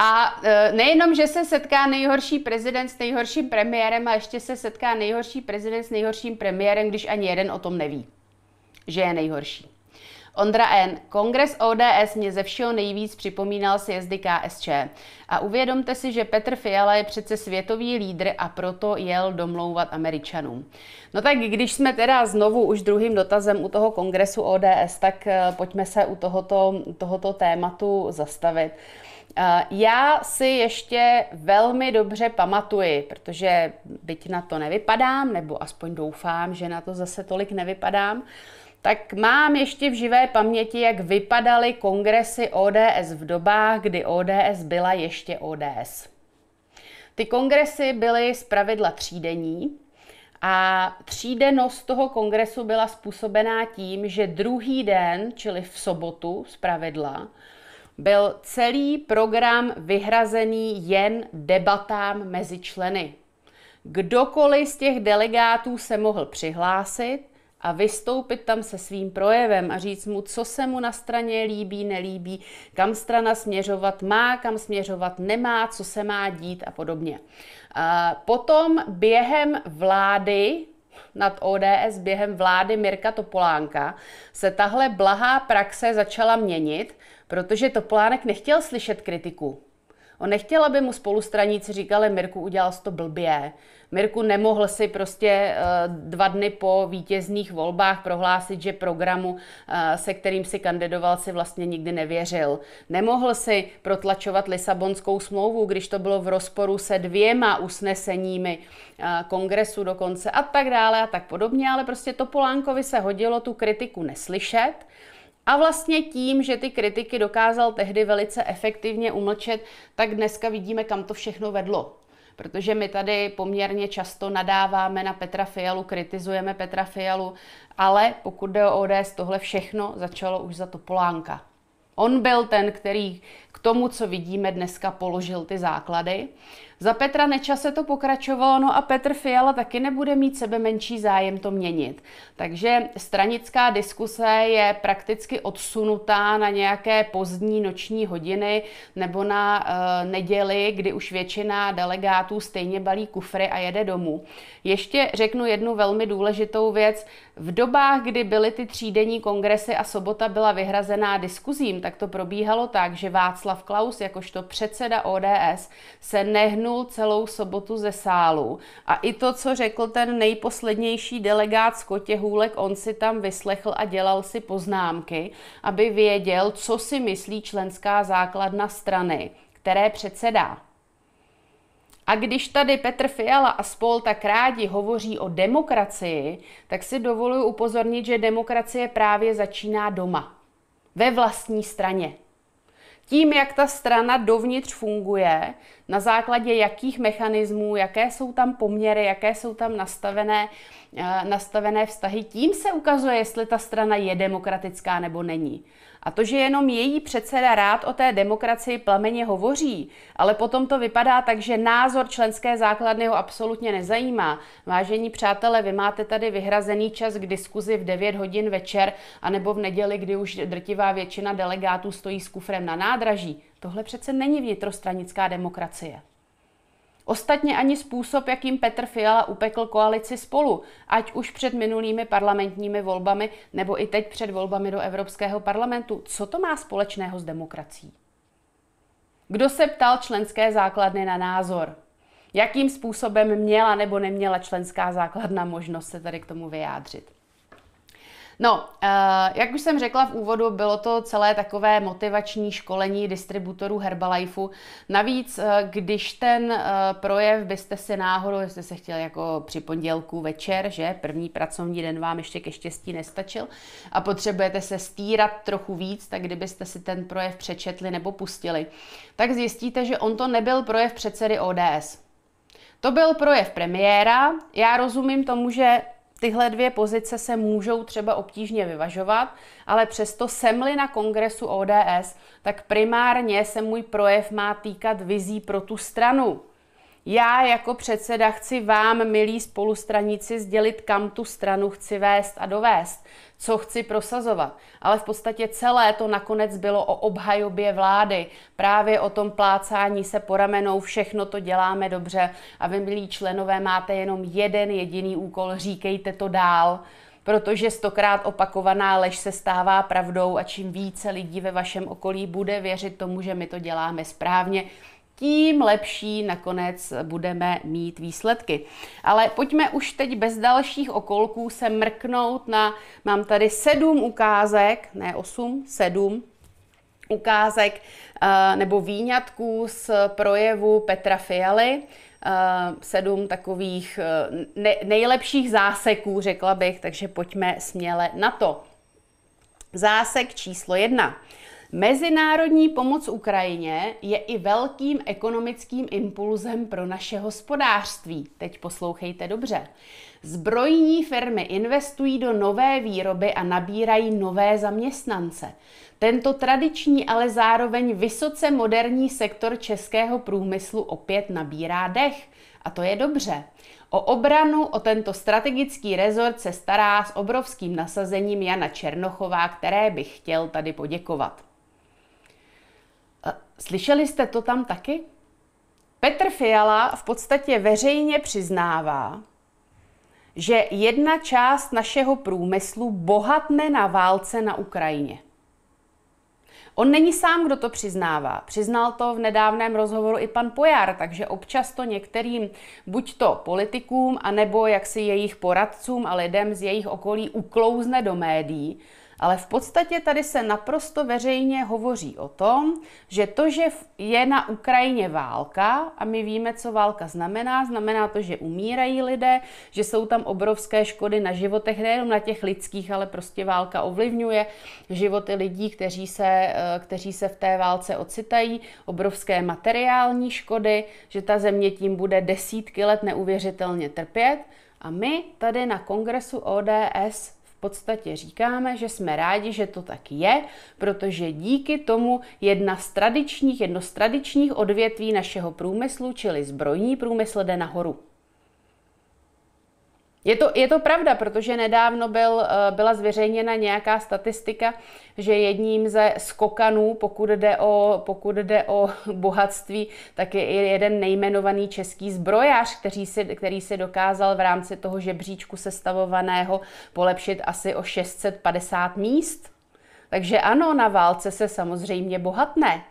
A e, nejenom, že se setká nejhorší prezident s nejhorším premiérem, a ještě se setká nejhorší prezident s nejhorším premiérem, když ani jeden o tom neví, že je nejhorší. Ondra N. Kongres ODS mě ze všeho nejvíc připomínal sjezdy KSČ. A uvědomte si, že Petr Fiala je přece světový lídr a proto jel domlouvat Američanům. No tak když jsme teda znovu už druhým dotazem u toho kongresu ODS, tak e, pojďme se u tohoto, tohoto tématu zastavit. Eh, já si ještě velmi dobře pamatuji, protože byť na to nevypadám, nebo aspoň doufám, že na to zase tolik nevypadám, tak mám ještě v živé paměti, jak vypadaly kongresy ODS v dobách, kdy ODS byla ještě ODS. Ty kongresy byly pravidla třídení a třídennost toho kongresu byla způsobená tím, že druhý den, čili v sobotu pravidla, byl celý program vyhrazený jen debatám mezi členy. Kdokoliv z těch delegátů se mohl přihlásit a vystoupit tam se svým projevem a říct mu, co se mu na straně líbí, nelíbí, kam strana směřovat má, kam směřovat nemá, co se má dít a podobně. Potom během vlády nad ODS během vlády Mirka Topolánka se tahle blahá praxe začala měnit Protože Toplánek nechtěl slyšet kritiku. On nechtěl, aby mu spolustraníci říkali, Mirku, udělal jsi to blbě. Mirku nemohl si prostě eh, dva dny po vítězných volbách prohlásit, že programu, eh, se kterým si kandidoval, si vlastně nikdy nevěřil. Nemohl si protlačovat Lisabonskou smlouvu, když to bylo v rozporu se dvěma usneseními eh, kongresu dokonce a tak dále a tak podobně, ale prostě to Polánkovi se hodilo tu kritiku neslyšet a vlastně tím, že ty kritiky dokázal tehdy velice efektivně umlčet, tak dneska vidíme, kam to všechno vedlo. Protože my tady poměrně často nadáváme na Petra Fialu, kritizujeme Petra Fialu, ale pokud jde o ODS, tohle všechno začalo už za to Polánka. On byl ten, který k tomu, co vidíme dneska, položil ty základy. Za Petra Nečase to pokračovalo, no a Petr Fiala taky nebude mít sebe menší zájem to měnit. Takže stranická diskuse je prakticky odsunutá na nějaké pozdní noční hodiny nebo na e, neděli, kdy už většina delegátů stejně balí kufry a jede domů. Ještě řeknu jednu velmi důležitou věc. V dobách, kdy byly ty třídenní kongresy a sobota byla vyhrazená diskuzím, tak tak to probíhalo tak, že Václav Klaus, jakožto předseda ODS, se nehnul celou sobotu ze sálu. A i to, co řekl ten nejposlednější delegát z Kotěhůlek, on si tam vyslechl a dělal si poznámky, aby věděl, co si myslí členská základna strany, které předsedá. A když tady Petr Fiala a spol tak rádi hovoří o demokracii, tak si dovoluji upozornit, že demokracie právě začíná doma ve vlastní straně. Tím, jak ta strana dovnitř funguje, na základě jakých mechanismů, jaké jsou tam poměry, jaké jsou tam nastavené, eh, nastavené vztahy, tím se ukazuje, jestli ta strana je demokratická nebo není. A to, že jenom její předseda rád o té demokracii plameně hovoří, ale potom to vypadá tak, že názor členské základny ho absolutně nezajímá. Vážení přátelé, vy máte tady vyhrazený čas k diskuzi v 9 hodin večer anebo v neděli, kdy už drtivá většina delegátů stojí s kufrem na nádraží. Tohle přece není vnitrostranická demokracie. Ostatně ani způsob, jakým Petr Fiala upekl koalici spolu, ať už před minulými parlamentními volbami nebo i teď před volbami do Evropského parlamentu, co to má společného s demokracií? Kdo se ptal členské základny na názor? Jakým způsobem měla nebo neměla členská základna možnost se tady k tomu vyjádřit? No, eh, jak už jsem řekla v úvodu, bylo to celé takové motivační školení distributorů Herbalifeu. Navíc, eh, když ten eh, projev byste si náhodou, jestli se chtěli jako při pondělku večer, že první pracovní den vám ještě ke štěstí nestačil a potřebujete se stírat trochu víc, tak kdybyste si ten projev přečetli nebo pustili, tak zjistíte, že on to nebyl projev předsedy ODS. To byl projev premiéra. Já rozumím tomu, že Tyhle dvě pozice se můžou třeba obtížně vyvažovat, ale přesto semli na kongresu ODS, tak primárně se můj projev má týkat vizí pro tu stranu. Já jako předseda chci vám, milí spolustranici sdělit, kam tu stranu chci vést a dovést, co chci prosazovat. Ale v podstatě celé to nakonec bylo o obhajobě vlády, právě o tom plácání se po ramenou, všechno to děláme dobře a vy, milí členové, máte jenom jeden jediný úkol, říkejte to dál protože stokrát opakovaná lež se stává pravdou a čím více lidí ve vašem okolí bude věřit tomu, že my to děláme správně, tím lepší nakonec budeme mít výsledky. Ale pojďme už teď bez dalších okolků se mrknout na, mám tady sedm ukázek, ne osm, sedm ukázek eh, nebo výňatků z projevu Petra Fialy, eh, sedm takových eh, nejlepších záseků, řekla bych, takže pojďme směle na to. Zásek číslo jedna. Mezinárodní pomoc Ukrajině je i velkým ekonomickým impulzem pro naše hospodářství. Teď poslouchejte dobře. Zbrojní firmy investují do nové výroby a nabírají nové zaměstnance. Tento tradiční, ale zároveň vysoce moderní sektor českého průmyslu opět nabírá dech. A to je dobře. O obranu, o tento strategický rezort se stará s obrovským nasazením Jana Černochová, které bych chtěl tady poděkovat. Slyšeli jste to tam taky? Petr Fiala v podstatě veřejně přiznává, že jedna část našeho průmyslu bohatne na válce na Ukrajině. On není sám, kdo to přiznává. Přiznal to v nedávném rozhovoru i pan Pojar, takže občas to některým buď to politikům, anebo jaksi jejich poradcům a lidem z jejich okolí uklouzne do médií, ale v podstatě tady se naprosto veřejně hovoří o tom, že to, že je na Ukrajině válka, a my víme, co válka znamená, znamená to, že umírají lidé, že jsou tam obrovské škody na životech, nejenom na těch lidských, ale prostě válka ovlivňuje životy lidí, kteří se, eh, kteří se v té válce ocitají, obrovské materiální škody, že ta země tím bude desítky let neuvěřitelně trpět. A my tady na kongresu ODS podstatě říkáme, že jsme rádi, že to tak je, protože díky tomu jedna z tradičních, jedno z tradičních odvětví našeho průmyslu, čili zbrojní průmysl, jde nahoru. Je to, je to pravda, protože nedávno byl, eh, byla zveřejněna nějaká statistika, že jedním ze skokanů, pokud jde o, pokud jde o bohatství, tak je jeden nejmenovaný český zbrojář, který si, který si dokázal v rámci toho žebříčku sestavovaného polepšit asi o 650 míst. Takže ano, na válce se samozřejmě bohatne,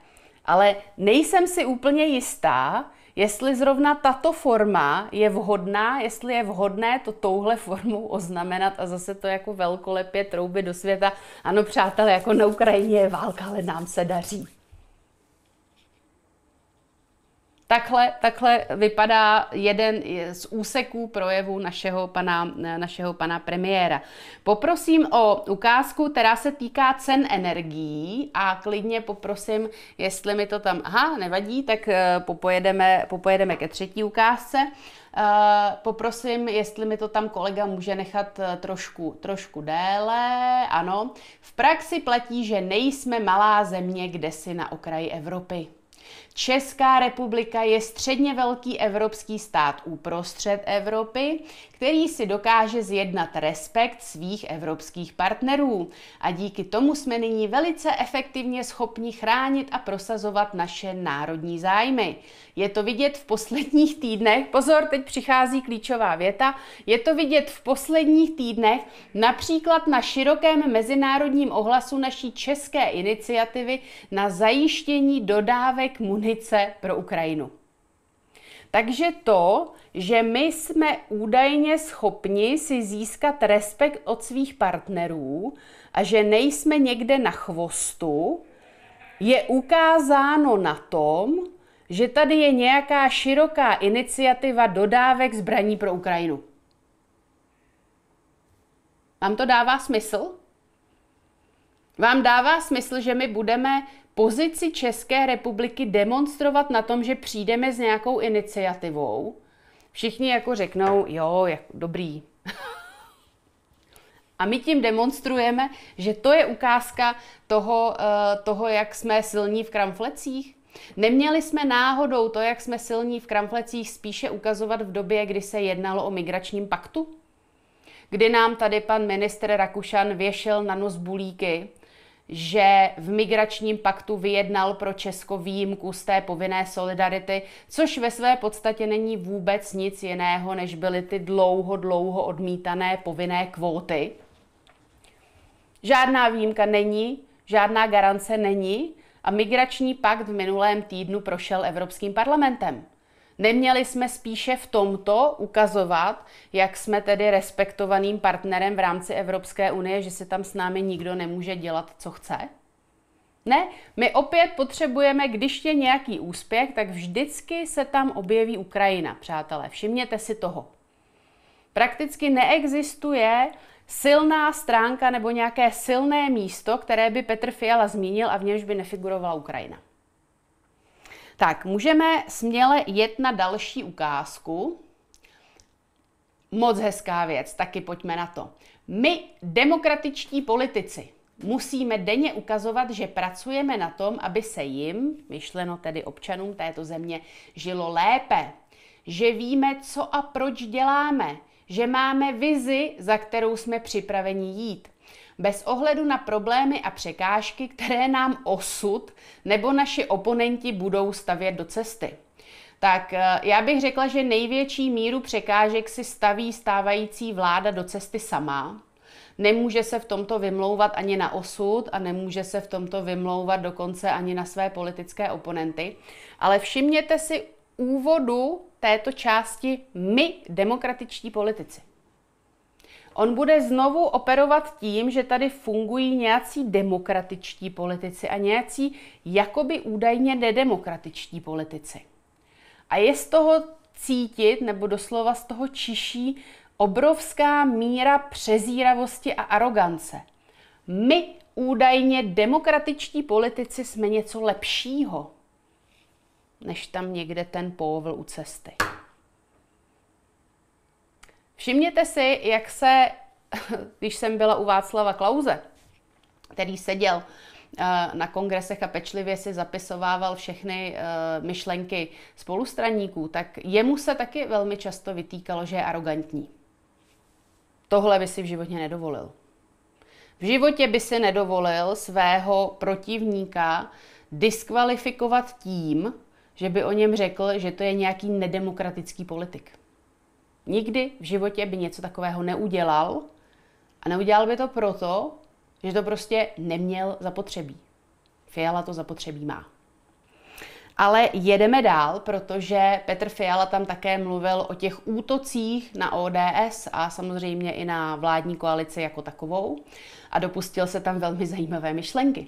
ale nejsem si úplně jistá, jestli zrovna tato forma je vhodná, jestli je vhodné to touhle formou oznamenat a zase to jako velkolepě trouby do světa. Ano, přátelé, jako na Ukrajině je válka, ale nám se daří. Takhle, takhle vypadá jeden z úseků projevu našeho pana, našeho pana premiéra. Poprosím o ukázku, která se týká cen energií a klidně poprosím, jestli mi to tam, aha, nevadí, tak eh, popojedeme, popojedeme ke třetí ukázce. Uh, poprosím, jestli mi to tam kolega může nechat eh, trošku, trošku déle. Ano, v praxi platí, že nejsme malá země, kde si na okraji Evropy. Česká republika je středně velký evropský stát uprostřed Evropy, který si dokáže zjednat respekt svých evropských partnerů. A díky tomu jsme nyní velice efektivně schopni chránit a prosazovat naše národní zájmy. Je to vidět v posledních týdnech, pozor, teď přichází klíčová věta, je to vidět v posledních týdnech například na širokém mezinárodním ohlasu naší české iniciativy na zajištění dodávek mun munice pro Ukrajinu. Takže to, že my jsme údajně schopni si získat respekt od svých partnerů a že nejsme někde na chvostu, je ukázáno na tom, že tady je nějaká široká iniciativa dodávek zbraní pro Ukrajinu. Vám to dává smysl? Vám dává smysl, že my budeme pozici České republiky demonstrovat na tom, že přijdeme s nějakou iniciativou, všichni jako řeknou, jo, jako dobrý. A my tím demonstrujeme, že to je ukázka toho, eh, toho, jak jsme silní v kramflecích. Neměli jsme náhodou to, jak jsme silní v kramflecích, spíše ukazovat v době, kdy se jednalo o migračním paktu? Kdy nám tady pan minister Rakušan věšel na nos bulíky že v migračním paktu vyjednal pro Česko výjimku z té povinné solidarity, což ve své podstatě není vůbec nic jiného, než byly ty dlouho, dlouho odmítané povinné kvóty. Žádná výjimka není, žádná garance není a migrační pakt v minulém týdnu prošel Evropským parlamentem. Neměli jsme spíše v tomto ukazovat, jak jsme tedy respektovaným partnerem v rámci Evropské unie, že se tam s námi nikdo nemůže dělat, co chce? Ne, my opět potřebujeme, když je nějaký úspěch, tak vždycky se tam objeví Ukrajina, přátelé. Všimněte si toho. Prakticky neexistuje silná stránka nebo nějaké silné místo, které by Petr Fiala zmínil a v němž by nefigurovala Ukrajina. Tak, můžeme směle jet na další ukázku. Moc hezká věc, taky pojďme na to. My, demokratičtí politici, musíme denně ukazovat, že pracujeme na tom, aby se jim, myšleno tedy občanům této země, žilo lépe. Že víme, co a proč děláme, že máme vizi, za kterou jsme připraveni jít bez ohledu na problémy a překážky, které nám osud nebo naši oponenti budou stavět do cesty. Tak eh, já bych řekla, že největší míru překážek si staví stávající vláda do cesty sama. Nemůže se v tomto vymlouvat ani na osud a nemůže se v tomto vymlouvat dokonce ani na své politické oponenty. Ale všimněte si úvodu této části my, demokratičtí politici. On bude znovu operovat tím, že tady fungují nějací demokratičtí politici a nějací jakoby údajně nedemokratičtí politici. A je z toho cítit, nebo doslova z toho čiší, obrovská míra přezíravosti a arogance. My údajně demokratičtí politici jsme něco lepšího, než tam někde ten povl u cesty. Všimněte si, jak se, když jsem byla u Václava Klauze, který seděl eh, na kongresech a pečlivě si zapisovával všechny eh, myšlenky spolustraníků, tak jemu se taky velmi často vytýkalo, že je arrogantní. Tohle by si v životě nedovolil. V životě by si nedovolil svého protivníka diskvalifikovat tím, že by o něm řekl, že to je nějaký nedemokratický politik. Nikdy v životě by něco takového neudělal a neudělal by to proto, že to prostě neměl zapotřebí. Fiala to zapotřebí má. Ale jedeme dál, protože Petr Fiala tam také mluvil o těch útocích na ODS a samozřejmě i na vládní koalici jako takovou a dopustil se tam velmi zajímavé myšlenky.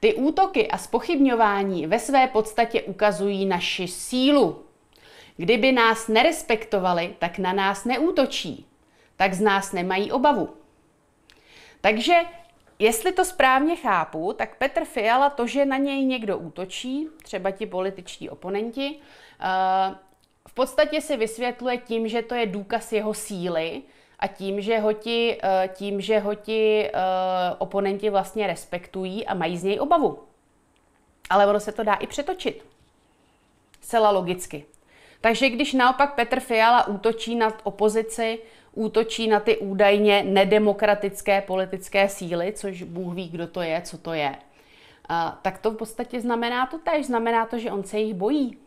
Ty útoky a spochybňování ve své podstatě ukazují naši sílu, Kdyby nás nerespektovali, tak na nás neútočí, tak z nás nemají obavu. Takže Jestli to správně chápu, tak Petr Fiala to, že na něj někdo útočí, třeba ti političtí oponenti, eh, v podstatě si vysvětluje tím, že to je důkaz jeho síly a tím, že ho ti, eh, tím, že ho ti eh, oponenti vlastně respektují a mají z něj obavu. Ale ono se to dá i přetočit. Zcela logicky. Takže když naopak Petr Fiala útočí na opozici, útočí na ty údajně nedemokratické politické síly, což Bůh ví, kdo to je, co to je, tak to v podstatě znamená to tež. Znamená to, že on se jich bojí.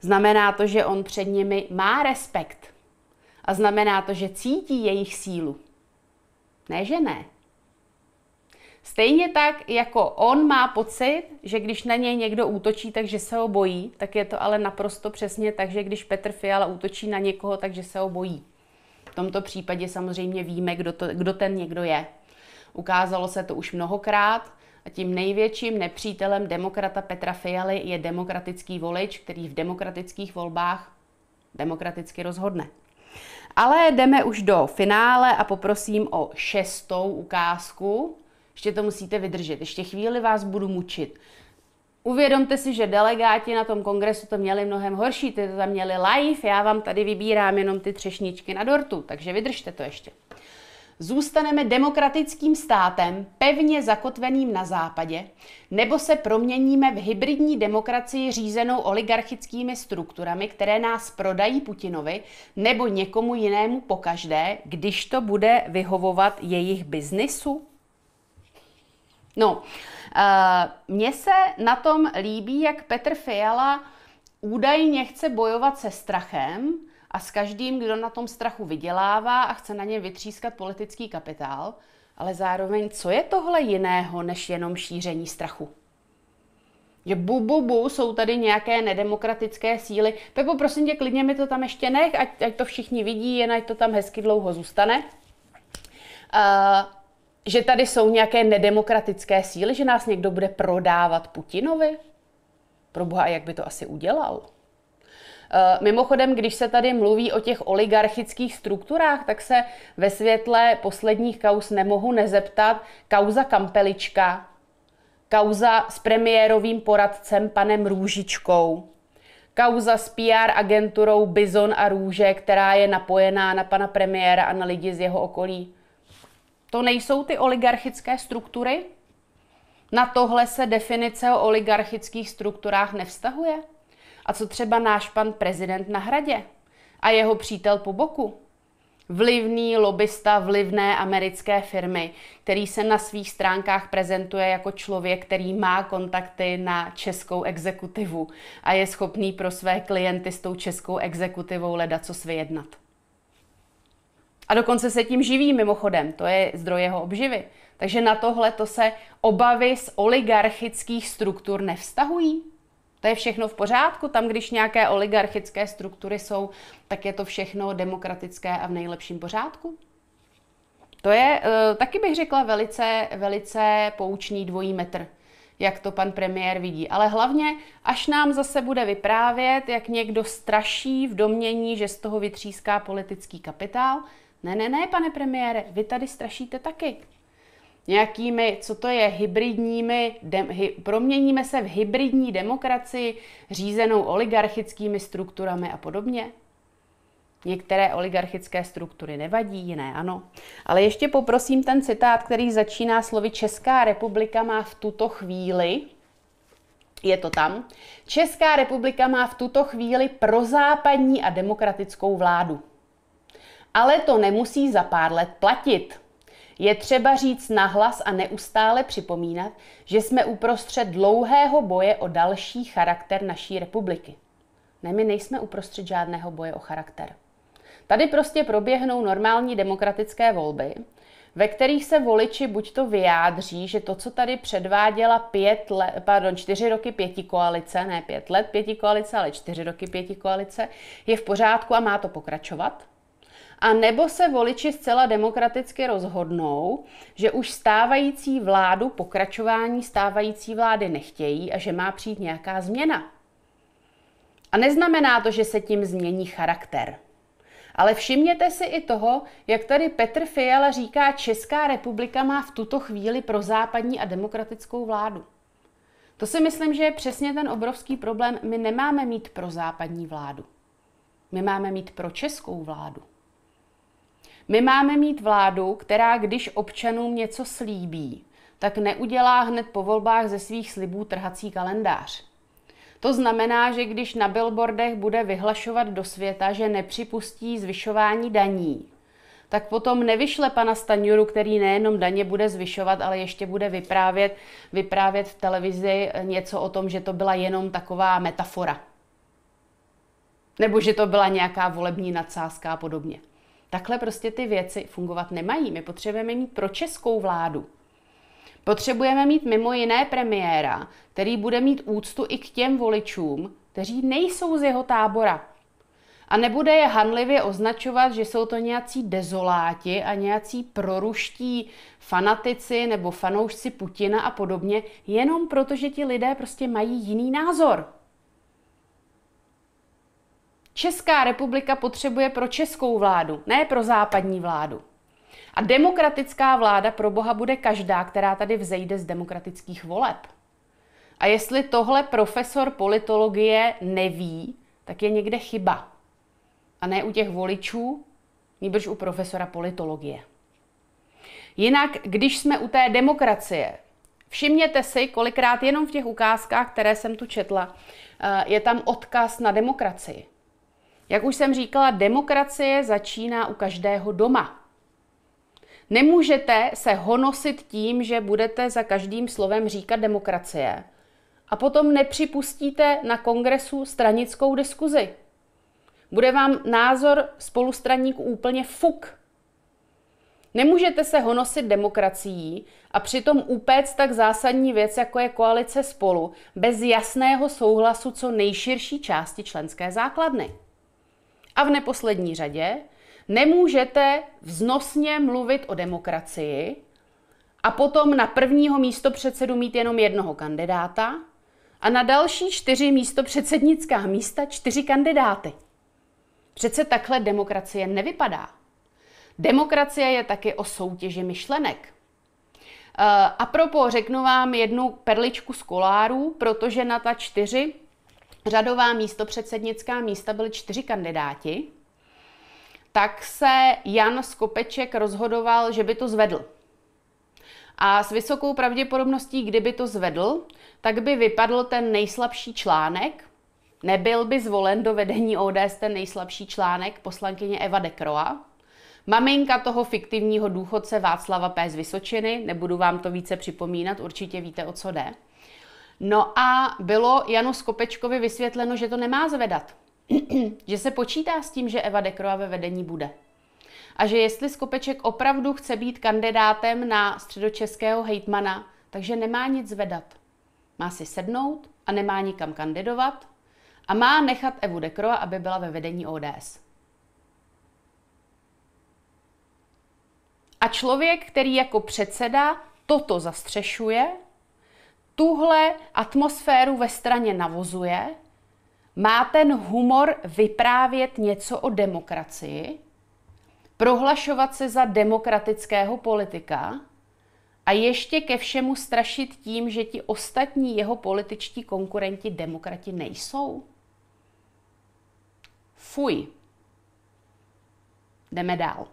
Znamená to, že on před nimi má respekt. A znamená to, že cítí jejich sílu. Ne, že ne. Stejně tak, jako on má pocit, že když na něj někdo útočí, takže se ho bojí, tak je to ale naprosto přesně tak, že když Petr Fiala útočí na někoho, takže se ho bojí. V tomto případě samozřejmě víme, kdo, to, kdo ten někdo je. Ukázalo se to už mnohokrát a tím největším nepřítelem demokrata Petra Fialy je demokratický volič, který v demokratických volbách demokraticky rozhodne. Ale jdeme už do finále a poprosím o šestou ukázku ještě to musíte vydržet, ještě chvíli vás budu mučit. Uvědomte si, že delegáti na tom kongresu to měli mnohem horší, ty to tam měli live, já vám tady vybírám jenom ty třešničky na dortu, takže vydržte to ještě. Zůstaneme demokratickým státem, pevně zakotveným na západě, nebo se proměníme v hybridní demokracii řízenou oligarchickými strukturami, které nás prodají Putinovi nebo někomu jinému pokaždé, když to bude vyhovovat jejich biznisu? No, eh, mně se na tom líbí, jak Petr Fiala údajně chce bojovat se strachem a s každým, kdo na tom strachu vydělává a chce na něm vytřískat politický kapitál, ale zároveň, co je tohle jiného než jenom šíření strachu? Že bu, bu, bu, jsou tady nějaké nedemokratické síly. Pepo, prosím tě, klidně mi to tam ještě nech, ať, ať to všichni vidí, jen ať to tam hezky dlouho zůstane. Uh, že tady jsou nějaké nedemokratické síly, že nás někdo bude prodávat Putinovi? Pro boha, jak by to asi udělal? Eh, mimochodem, když se tady mluví o těch oligarchických strukturách, tak se ve světle posledních kaus nemohu nezeptat kauza Kampelička, kauza s premiérovým poradcem panem Růžičkou, kauza s PR agenturou Bizon a Růže, která je napojená na pana premiéra a na lidi z jeho okolí. To nejsou ty oligarchické struktury? Na tohle se definice o oligarchických strukturách nevztahuje? A co třeba náš pan prezident na hradě a jeho přítel po boku? Vlivný lobista vlivné americké firmy, který se na svých stránkách prezentuje jako člověk, který má kontakty na českou exekutivu a je schopný pro své klienty s tou českou exekutivou leda co vyjednat. A dokonce se tím živí mimochodem, to je zdroj jeho obživy. Takže na tohle to se obavy z oligarchických struktur nevztahují. To je všechno v pořádku. Tam, když nějaké oligarchické struktury jsou, tak je to všechno demokratické a v nejlepším pořádku. To je eh, taky bych řekla velice, velice poučný dvojí metr, jak to pan premiér vidí. Ale hlavně, až nám zase bude vyprávět, jak někdo straší v domění, že z toho vytříská politický kapitál, ne, ne, ne, pane premiére, vy tady strašíte taky. Nějakými, co to je, hybridními, de, hy, proměníme se v hybridní demokracii řízenou oligarchickými strukturami a podobně. Některé oligarchické struktury nevadí, jiné ano. Ale ještě poprosím ten citát, který začíná slovy Česká republika má v tuto chvíli, je to tam, Česká republika má v tuto chvíli prozápadní a demokratickou vládu. Ale to nemusí za pár let platit. Je třeba říct nahlas a neustále připomínat, že jsme uprostřed dlouhého boje o další charakter naší republiky. Ne, my nejsme uprostřed žádného boje o charakter. Tady prostě proběhnou normální demokratické volby, ve kterých se voliči buď to vyjádří, že to, co tady předváděla pět let, pardon, čtyři roky pěti koalice, ne pět let pěti koalice, ale čtyři roky pěti koalice, je v pořádku a má to pokračovat – a nebo se voliči zcela demokraticky rozhodnou, že už stávající vládu, pokračování stávající vlády nechtějí a že má přijít nějaká změna. A neznamená to, že se tím změní charakter. Ale všimněte si i toho, jak tady Petr Fiala říká, Česká republika má v tuto chvíli pro západní a demokratickou vládu. To si myslím, že je přesně ten obrovský problém. My nemáme mít pro západní vládu. My máme mít pro českou vládu. My máme mít vládu, která když občanům něco slíbí, tak neudělá hned po volbách ze svých slibů trhací kalendář. To znamená, že když na billboardech bude vyhlašovat do světa, že nepřipustí zvyšování daní, tak potom nevyšle pana Staňuru, který nejenom daně bude zvyšovat, ale ještě bude vyprávět, vyprávět v televizi něco o tom, že to byla jenom taková metafora. Nebo že to byla nějaká volební nadsázka a podobně. Takhle prostě ty věci fungovat nemají. My potřebujeme mít pro českou vládu. Potřebujeme mít mimo jiné premiéra, který bude mít úctu i k těm voličům, kteří nejsou z jeho tábora. A nebude je hanlivě označovat, že jsou to nějací dezoláti a nějací proruští fanatici nebo fanoušci Putina a podobně, jenom protože ti lidé prostě mají jiný názor. Česká republika potřebuje pro českou vládu, ne pro západní vládu. A demokratická vláda pro boha bude každá, která tady vzejde z demokratických voleb. A jestli tohle profesor politologie neví, tak je někde chyba. A ne u těch voličů, níbrž u profesora politologie. Jinak, když jsme u té demokracie, všimněte si, kolikrát jenom v těch ukázkách, které jsem tu četla, eh, je tam odkaz na demokracii. Jak už jsem říkala, demokracie začíná u každého doma. Nemůžete se honosit tím, že budete za každým slovem říkat demokracie a potom nepřipustíte na kongresu stranickou diskuzi. Bude vám názor spolustraníků úplně fuk. Nemůžete se honosit demokracií a přitom upéct tak zásadní věc, jako je koalice spolu, bez jasného souhlasu co nejširší části členské základny. A v neposlední řadě nemůžete vznosně mluvit o demokracii a potom na prvního místo předsedu mít jenom jednoho kandidáta a na další čtyři místo předsednická místa čtyři kandidáty. Přece takhle demokracie nevypadá. Demokracie je taky o soutěži myšlenek. E, a propo, řeknu vám jednu perličku z koláru, protože na ta čtyři řadová místo předsednická místa byly čtyři kandidáti, tak se Jan Skopeček rozhodoval, že by to zvedl. A s vysokou pravděpodobností, kdyby to zvedl, tak by vypadl ten nejslabší článek, nebyl by zvolen do vedení ODS ten nejslabší článek poslankyně Eva Dekroa, maminka toho fiktivního důchodce Václava P. z Vysočiny, nebudu vám to více připomínat, určitě víte, o co jde. No a bylo Janu Skopečkovi vysvětleno, že to nemá zvedat. že se počítá s tím, že Eva Dekroa ve vedení bude. A že jestli Skopeček opravdu chce být kandidátem na středočeského hejtmana, takže nemá nic zvedat. Má si sednout a nemá nikam kandidovat a má nechat Evu Dekroa, aby byla ve vedení ODS. A člověk, který jako předseda toto zastřešuje, tuhle atmosféru ve straně navozuje, má ten humor vyprávět něco o demokracii, prohlašovat se za demokratického politika a ještě ke všemu strašit tím, že ti ostatní jeho političtí konkurenti demokrati nejsou? Fuj. Jdeme dál.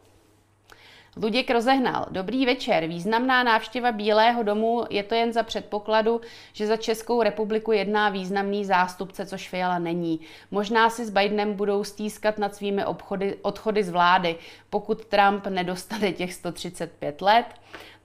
Luděk rozehnal. Dobrý večer. Významná návštěva Bílého domu je to jen za předpokladu, že za Českou republiku jedná významný zástupce, což Fiala není. Možná si s Bidenem budou stýskat nad svými obchody, odchody z vlády, pokud Trump nedostane těch 135 let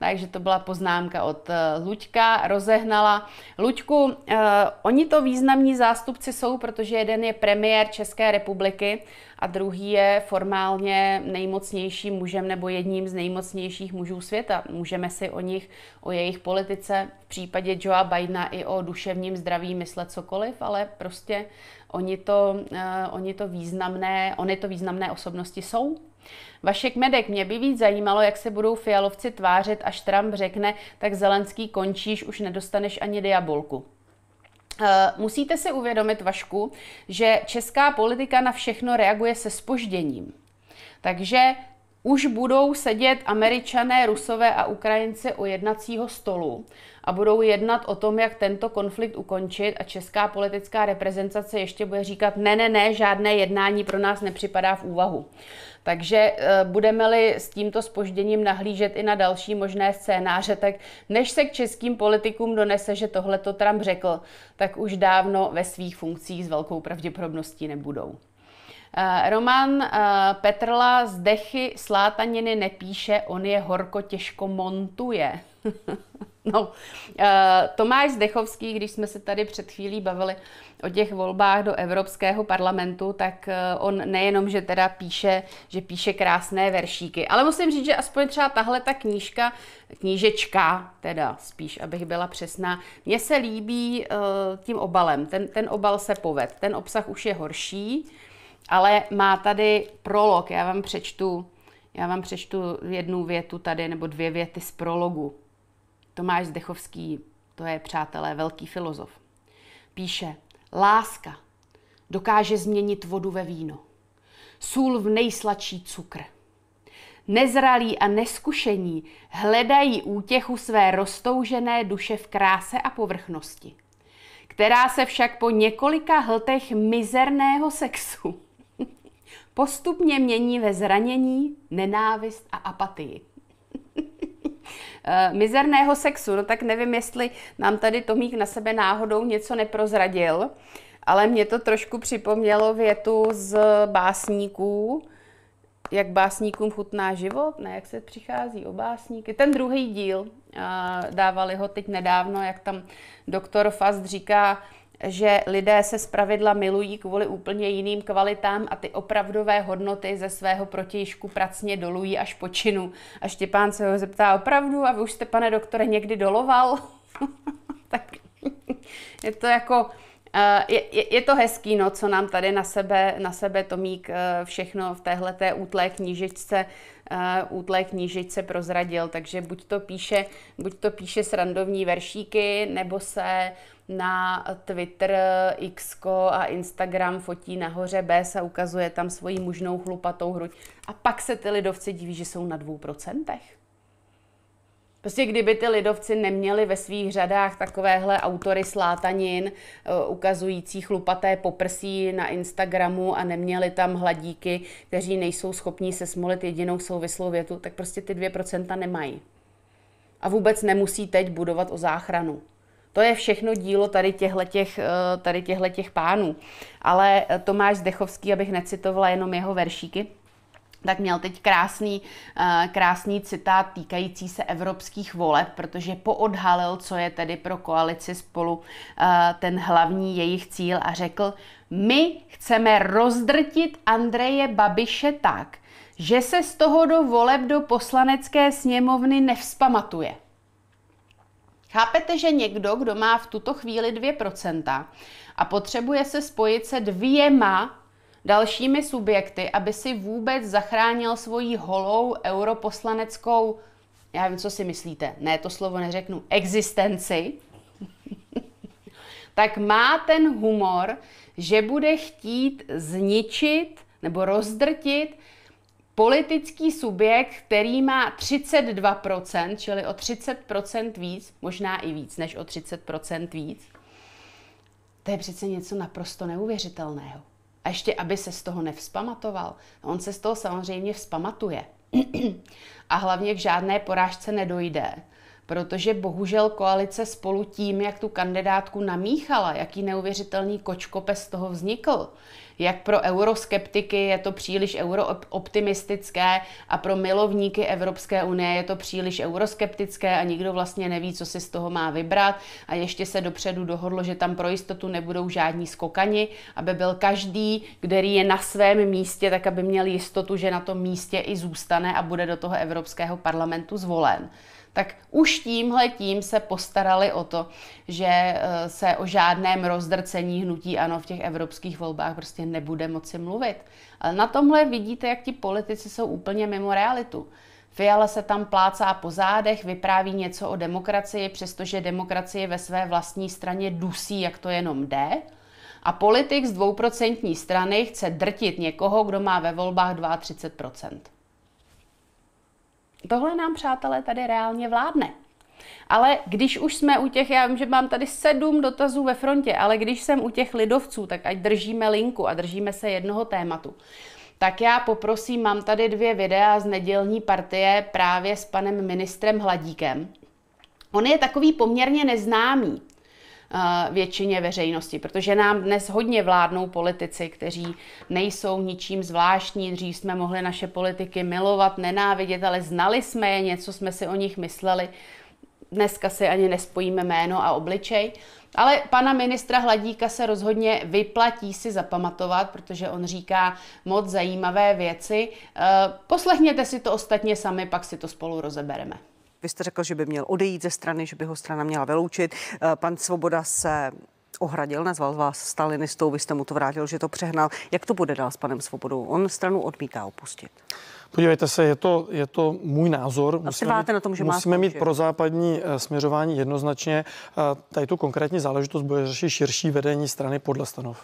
takže to byla poznámka od eh, Luďka, rozehnala. Luďku, eh, oni to významní zástupci jsou, protože jeden je premiér České republiky a druhý je formálně nejmocnějším mužem nebo jedním z nejmocnějších mužů světa. Můžeme si o nich, o jejich politice, v případě Joea Bidena i o duševním zdraví myslet cokoliv, ale prostě oni to, eh, oni to významné, oni to významné osobnosti jsou. Vašek Medek, mě by víc zajímalo, jak se budou fialovci tvářit, až Trump řekne, tak Zelenský končíš, už nedostaneš ani diabolku. Eh, musíte si uvědomit, Vašku, že česká politika na všechno reaguje se spožděním. Takže už budou sedět američané, rusové a Ukrajinci u jednacího stolu a budou jednat o tom, jak tento konflikt ukončit a česká politická reprezentace ještě bude říkat ne, ne, ne, žádné jednání pro nás nepřipadá v úvahu. Takže eh, budeme-li s tímto spožděním nahlížet i na další možné scénáře, tak než se k českým politikům donese, že tohle to Trump řekl, tak už dávno ve svých funkcích s velkou pravděpodobností nebudou. Eh, Roman eh, Petrla z dechy slátaniny nepíše, on je horko těžko montuje. no, eh, Tomáš Zdechovský, když jsme se tady před chvílí bavili o těch volbách do Evropského parlamentu, tak on nejenom, že teda píše, že píše krásné veršíky, ale musím říct, že aspoň třeba tahle ta knížka, knížečka teda spíš, abych byla přesná, mně se líbí tím obalem. Ten, ten obal se poved, ten obsah už je horší, ale má tady prolog. Já vám přečtu, já vám přečtu jednu větu tady, nebo dvě věty z prologu. Tomáš Zdechovský, to je, přátelé, velký filozof. Píše, láska dokáže změnit vodu ve víno. Sůl v nejsladší cukr. Nezralí a neskušení hledají útěchu své roztoužené duše v kráse a povrchnosti, která se však po několika hltech mizerného sexu postupně mění ve zranění, nenávist a apatii. Eh, mizerného sexu, no tak nevím, jestli nám tady Tomík na sebe náhodou něco neprozradil, ale mě to trošku připomnělo větu z básníků, jak básníkům chutná život, ne, jak se přichází o básníky. Ten druhý díl, eh, dávali ho teď nedávno, jak tam doktor Fast říká, že lidé se zpravidla milují kvůli úplně jiným kvalitám a ty opravdové hodnoty ze svého protějšku pracně dolují až po činu. A Štěpán se ho zeptá opravdu a vy už jste, pane doktore, někdy doloval? tak je to jako... Eh, je, je, je to hezký, no, co nám tady na sebe, na sebe Tomík eh, všechno v téhle té útlé uh, útlé knížičce prozradil. Takže buď to píše, buď to píše srandovní veršíky, nebo se na Twitter, X a Instagram fotí nahoře bez a ukazuje tam svoji mužnou chlupatou hruď. A pak se ty lidovci diví, že jsou na dvou procentech. Prostě kdyby ty lidovci neměli ve svých řadách takovéhle autory slátanin, eh, ukazující chlupaté poprsí na Instagramu a neměli tam hladíky, kteří nejsou schopní se smolit jedinou souvislou větu, tak prostě ty 2% nemají. A vůbec nemusí teď budovat o záchranu. To je všechno dílo tady těch eh, tady těchhletěch pánů. Ale eh, Tomáš Zdechovský, abych necitovala jenom jeho veršíky, tak měl teď krásný, eh, krásný citát týkající se evropských voleb, protože poodhalil, co je tedy pro koalici spolu ten hlavní jejich cíl a řekl, my chceme rozdrtit Andreje Babiše tak, že se z toho do voleb do poslanecké sněmovny nevzpamatuje. Chápete, že někdo, kdo má v tuto chvíli 2% a potřebuje se spojit se dvěma dalšími subjekty, aby si vůbec zachránil svoji holou europoslaneckou, já vím, co si myslíte, ne, to slovo neřeknu, existenci, tak má ten humor, že bude chtít zničit nebo rozdrtit politický subjekt, který má 32%, čili o 30% víc, možná i víc než o 30% víc, to je přece něco naprosto neuvěřitelného. A ještě, aby se z toho nevzpamatoval. On se z toho samozřejmě vzpamatuje. A hlavně k žádné porážce nedojde, protože bohužel koalice spolu tím, jak tu kandidátku namíchala, jaký neuvěřitelný kočkopes z toho vznikl, jak pro euroskeptiky je to příliš eurooptimistické a pro milovníky Evropské unie je to příliš euroskeptické a nikdo vlastně neví, co si z toho má vybrat. A ještě se dopředu dohodlo, že tam pro jistotu nebudou žádní skokani, aby byl každý, který je na svém místě, tak aby měl jistotu, že na tom místě i zůstane a bude do toho Evropského parlamentu zvolen tak už tímhle tím se postarali o to, že eh, se o žádném rozdrcení hnutí ano v těch evropských volbách prostě nebude moci mluvit. Ale na tomhle vidíte, jak ti politici jsou úplně mimo realitu. Fiala se tam plácá po zádech, vypráví něco o demokracii, přestože demokracie ve své vlastní straně dusí, jak to jenom jde. A politik z dvouprocentní strany chce drtit někoho, kdo má ve volbách 32%. Tohle nám, přátelé, tady reálně vládne. Ale když už jsme u těch, já vím, že mám tady sedm dotazů ve frontě, ale když jsem u těch lidovců, tak ať držíme linku a držíme se jednoho tématu. Tak já poprosím, mám tady dvě videa z nedělní partie právě s panem ministrem Hladíkem. On je takový poměrně neznámý. Eh, většině veřejnosti, protože nám dnes hodně vládnou politici, kteří nejsou ničím zvláštní. Dřív jsme mohli naše politiky milovat, nenávidět, ale znali jsme je, něco jsme si o nich mysleli. Dneska si ani nespojíme jméno a obličej. Ale pana ministra Hladíka se rozhodně vyplatí si zapamatovat, protože on říká moc zajímavé věci. Eh, poslechněte si to ostatně sami, pak si to spolu rozebereme. Vy jste řekl, že by měl odejít ze strany, že by ho strana měla vyloučit. Eh, pan Svoboda se ohradil, nazval vás stalinistou, vy jste mu to vrátil, že to přehnal. Jak to bude dál s panem Svobodou? On stranu odmítá opustit. Podívejte se, je to, je to můj názor. Musíme, mít, na tom, že musíme mít pro západní eh, směřování jednoznačně. Eh, tady tu konkrétní záležitost bude řešit širší vedení strany podle stanov.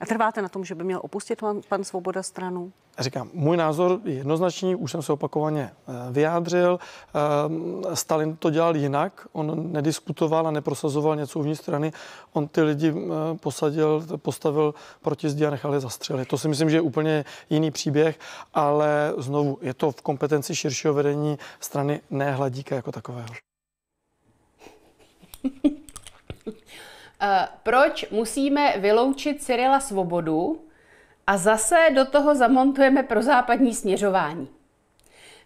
A trváte na tom, že by měl opustit pan, pan Svoboda stranu? Říkám, můj názor je jednoznačný, už jsem se opakovaně eh, vyjádřil. Eh, Stalin to dělal jinak, on nediskutoval a neprosazoval něco uvnitř strany, on ty lidi eh, posadil, postavil proti zdi a nechal je zastřelit. To si myslím, že je úplně jiný příběh, ale znovu je to v kompetenci širšího vedení strany, ne hladíka jako takového. Eh, proč musíme vyloučit Cyrila Svobodu a zase do toho zamontujeme pro západní směřování.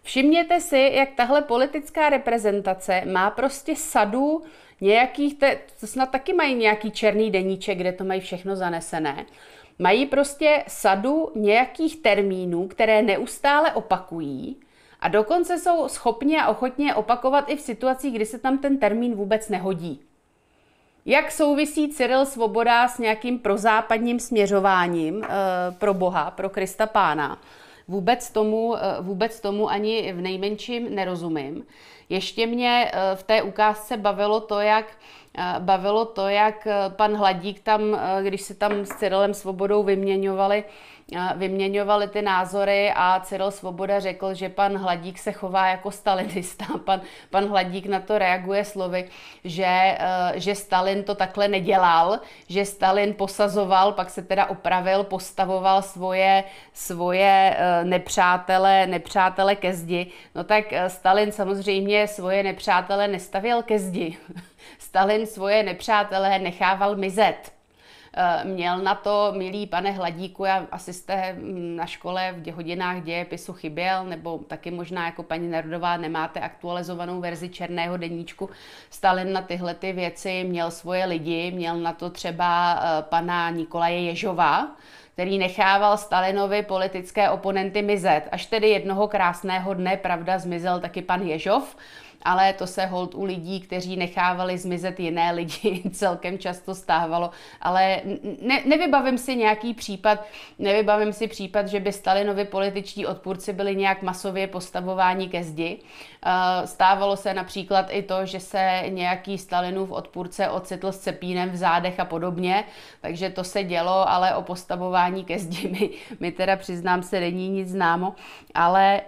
Všimněte si, jak tahle politická reprezentace má prostě sadu nějakých, te, snad taky mají nějaký černý deníček, kde to mají všechno zanesené. Mají prostě sadu nějakých termínů, které neustále opakují a dokonce jsou schopni a ochotně opakovat i v situacích, kdy se tam ten termín vůbec nehodí. Jak souvisí Cyril Svoboda s nějakým prozápadním směřováním eh, pro Boha, pro Krista Pána? Vůbec tomu, eh, vůbec tomu ani v nejmenším nerozumím. Ještě mě eh, v té ukázce bavilo to, jak bavilo to, jak eh, pan Hladík tam, eh, když se tam s Cyrilem Svobodou vyměňovali, eh, vyměňovali ty názory a Cyril Svoboda řekl, že pan Hladík se chová jako stalinista. Pan, pan Hladík na to reaguje slovy, že, že Stalin to takhle nedělal, že Stalin posazoval, pak se teda opravil, postavoval svoje, svoje nepřátele, nepřátele ke zdi. No tak Stalin samozřejmě svoje nepřátele nestavěl ke zdi. Stalin svoje nepřátelé nechával mizet eh, měl na to, milý pane Hladíku, já asi jste hm, na škole v hodinách dějepisu chyběl, nebo taky možná jako paní Nerdová nemáte aktualizovanou verzi černého deníčku. Stalin na tyhle ty věci měl svoje lidi, měl na to třeba eh, pana Nikolaje Ježova, který nechával Stalinovi politické oponenty mizet. Až tedy jednoho krásného dne, pravda, zmizel taky pan Ježov, ale to se hold u lidí, kteří nechávali zmizet jiné lidi, celkem často stávalo, ale ne, nevybavím si nějaký případ, nevybavím si případ, že by Stalinovi političtí odpůrci byli nějak masově postavováni ke zdi. Eh, stávalo se například i to, že se nějaký Stalinův odpůrce ocitl s cepínem v zádech a podobně, takže to se dělo, ale o postavování ke zdi mi, mi teda přiznám se není nic známo, ale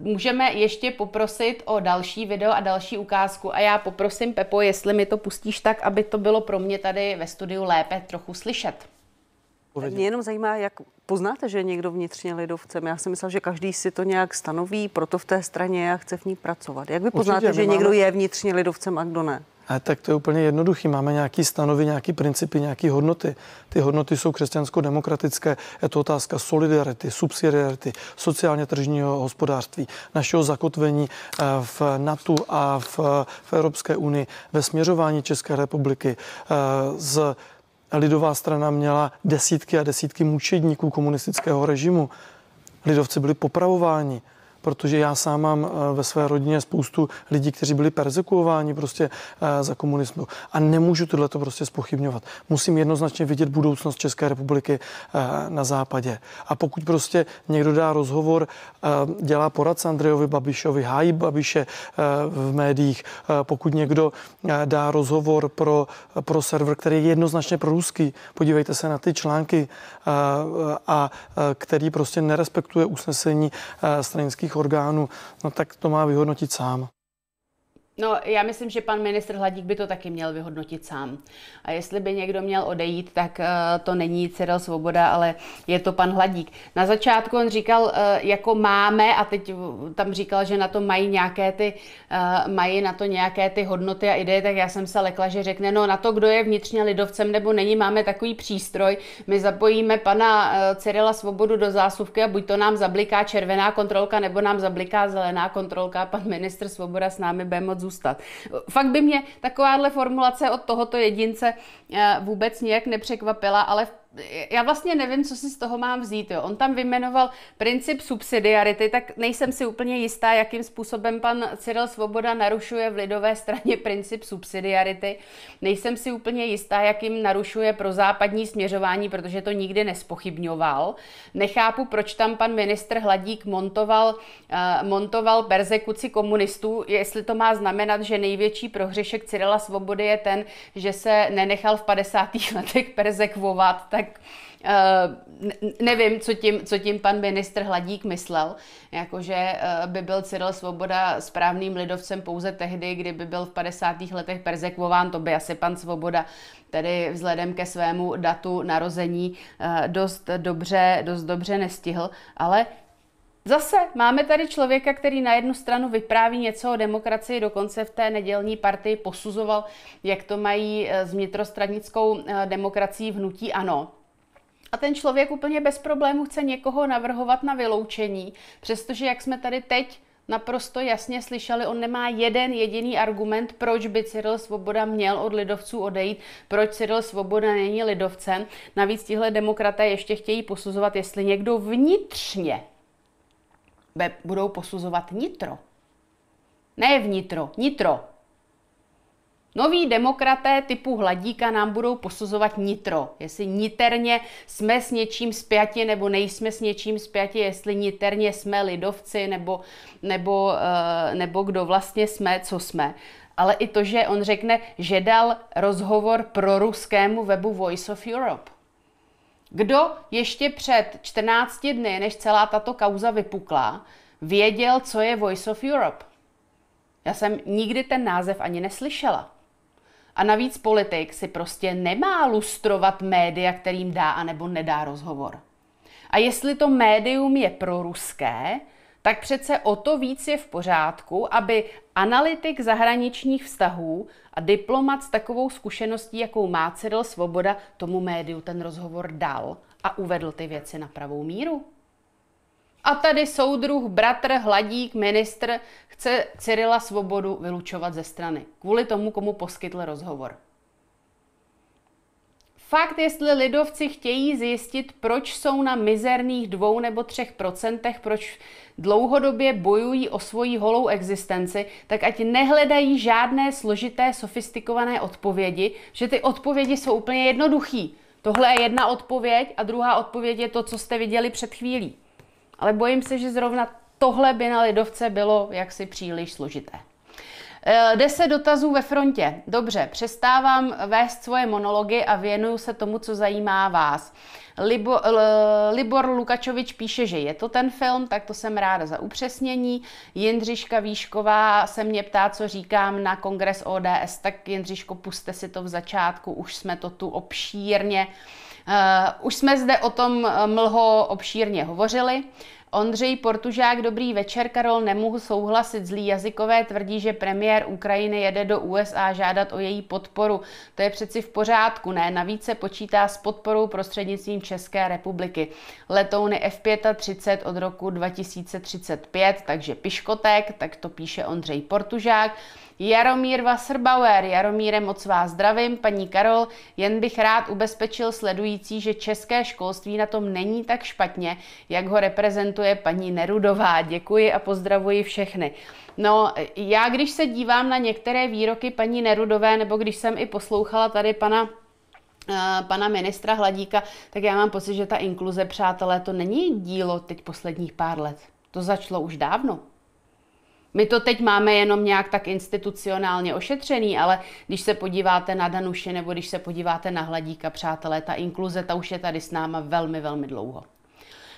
uh, můžeme ještě poprosit o další video a další ukázku a já poprosím Pepo, jestli mi to pustíš tak, aby to bylo pro mě tady ve studiu lépe trochu slyšet. Mě jenom zajímá, jak poznáte, že někdo vnitřně lidovcem. Já jsem myslel, že každý si to nějak stanoví, proto v té straně já chce v ní pracovat. Jak vy poznáte, Určitě, že máme... někdo je vnitřně lidovcem a kdo ne? A tak to je úplně jednoduchý. Máme nějaký stanovy, nějaký principy, nějaké hodnoty. Ty hodnoty jsou křesťansko-demokratické. Je to otázka solidarity, subsidiarity, sociálně tržního hospodářství, našeho zakotvení eh, v NATO a v, v Evropské unii, ve směřování České republiky eh, z lidová strana měla desítky a desítky mučedníků komunistického režimu. Lidovci byli popravováni protože já sám mám eh, ve své rodině spoustu lidí, kteří byli persekuováni prostě eh, za komunismu a nemůžu tohle to prostě spochybňovat. Musím jednoznačně vidět budoucnost České republiky eh, na západě. A pokud prostě někdo dá rozhovor, dělá poradce Andrejovi Babišovi, hájí Babiše v médiích, pokud někdo dá rozhovor pro, pro server, který je jednoznačně pro ruský, podívejte se na ty články a, a který prostě nerespektuje usnesení stranických orgánů, no tak to má vyhodnotit sám. No, já myslím, že pan ministr Hladík by to taky měl vyhodnotit sám. A jestli by někdo měl odejít, tak uh, to není Cyril Svoboda, ale je to pan Hladík. Na začátku on říkal, uh, jako máme, a teď eh, tam říkal, že na to mají nějaké ty, uh, mají na to nějaké ty hodnoty a ideje, tak já jsem se lekla, že řekne, no na to, kdo je vnitřně lidovcem nebo není, máme takový přístroj. My zapojíme pana Cyrila Svobodu do zásuvky a buď to nám zabliká červená kontrolka, nebo nám zabliká zelená kontrolka. Pan ministr Svoboda s námi bude moc zůstat. Fakt by mě takováhle formulace od tohoto jedince eh, vůbec nijak nepřekvapila, ale v já vlastně nevím, co si z toho mám vzít. Jo. On tam vymenoval princip subsidiarity, tak nejsem si úplně jistá, jakým způsobem pan Cyril Svoboda narušuje v lidové straně princip subsidiarity. Nejsem si úplně jistá, jakým narušuje pro západní směřování, protože to nikdy nespochybňoval. Nechápu, proč tam pan ministr Hladík montoval, uh, montoval persekuci komunistů, jestli to má znamenat, že největší prohřešek Cyrila Svobody je ten, že se nenechal v 50. letech persekvovat, tak tak eh, nevím, co tím, co tím pan ministr Hladík myslel, jakože eh, by byl Cyril Svoboda správným lidovcem pouze tehdy, kdyby byl v 50. letech perzekvován, to by asi pan Svoboda tedy vzhledem ke svému datu narození eh, dost dobře, dost dobře nestihl, ale Zase máme tady člověka, který na jednu stranu vypráví něco o demokracii, dokonce v té nedělní partii posuzoval, jak to mají eh, s vnitrostranickou eh, demokracií v hnutí ANO. A ten člověk úplně bez problému chce někoho navrhovat na vyloučení, přestože, jak jsme tady teď naprosto jasně slyšeli, on nemá jeden jediný argument, proč by Cyril Svoboda měl od lidovců odejít, proč Cyril Svoboda není lidovcem. Navíc tihle demokraté ještě chtějí posuzovat, jestli někdo vnitřně budou posuzovat nitro. Ne vnitro, nitro. Noví demokraté typu hladíka nám budou posuzovat nitro. Jestli niterně jsme s něčím zpěti nebo nejsme s něčím zpěti, jestli niterně jsme lidovci nebo, nebo, eh, nebo kdo vlastně jsme, co jsme. Ale i to, že on řekne, že dal rozhovor pro ruskému webu Voice of Europe. Kdo ještě před 14 dny, než celá tato kauza vypukla, věděl, co je Voice of Europe? Já jsem nikdy ten název ani neslyšela. A navíc politik si prostě nemá lustrovat média, kterým dá anebo nedá rozhovor. A jestli to médium je proruské, tak přece o to víc je v pořádku, aby analytik zahraničních vztahů a diplomat s takovou zkušeností, jakou má Cyril Svoboda, tomu médiu ten rozhovor dal a uvedl ty věci na pravou míru. A tady soudruh, bratr, hladík, ministr chce Cyrila Svobodu vylučovat ze strany kvůli tomu, komu poskytl rozhovor. Fakt, jestli lidovci chtějí zjistit, proč jsou na mizerných dvou nebo třech procentech, proč dlouhodobě bojují o svoji holou existenci, tak ať nehledají žádné složité, sofistikované odpovědi, že ty odpovědi jsou úplně jednoduchý. Tohle je jedna odpověď a druhá odpověď je to, co jste viděli před chvílí. Ale bojím se, že zrovna tohle by na lidovce bylo jaksi příliš složité. Eh, Deset dotazů ve frontě. Dobře, přestávám vést svoje monology a věnuju se tomu, co zajímá vás. Libo, L, eh, Libor Lukačovič píše, že je to ten film, tak to jsem ráda za upřesnění. Jindřiška Výšková se mě ptá, co říkám na kongres ODS, tak Jindřiško, puste si to v začátku, už jsme to tu obšírně. Uh, už jsme zde o tom mlho obšírně hovořili. Ondřej Portužák, dobrý večer. Karol, nemohu souhlasit. Zlí jazykové tvrdí, že premiér Ukrajiny jede do USA žádat o její podporu. To je přeci v pořádku, ne? Navíc se počítá s podporou prostřednictvím České republiky. Letouny F-35 od roku 2035, takže piškotek, tak to píše Ondřej Portužák. Jaromír Wasserbauer. Jaromíre, moc vás zdravím. Paní Karol, jen bych rád ubezpečil sledující, že české školství na tom není tak špatně, jak ho reprezentuje komentuje paní Nerudová. Děkuji a pozdravuji všechny. No, já když se dívám na některé výroky paní Nerudové, nebo když jsem i poslouchala tady pana eh, pana ministra Hladíka, tak já mám pocit, že ta inkluze, přátelé, to není dílo teď posledních pár let. To začalo už dávno. My to teď máme jenom nějak tak institucionálně ošetřený, ale když se podíváte na Danuše nebo když se podíváte na Hladíka, přátelé, ta inkluze, ta už je tady s náma velmi, velmi dlouho.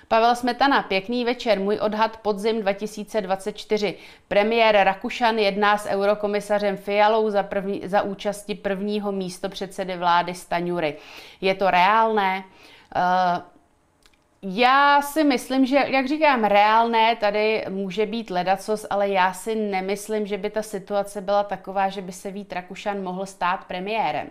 Pavel Smetana, pěkný večer, můj odhad podzim 2024. Premiér Rakušan jedná s eurokomisařem Fialou za, první, za účasti prvního místo předsedy vlády Staňury. Je to reálné? Uh, já si myslím, že, jak říkám, reálné tady může být ledacos, ale já si nemyslím, že by ta situace byla taková, že by se Vít Rakušan mohl stát premiérem.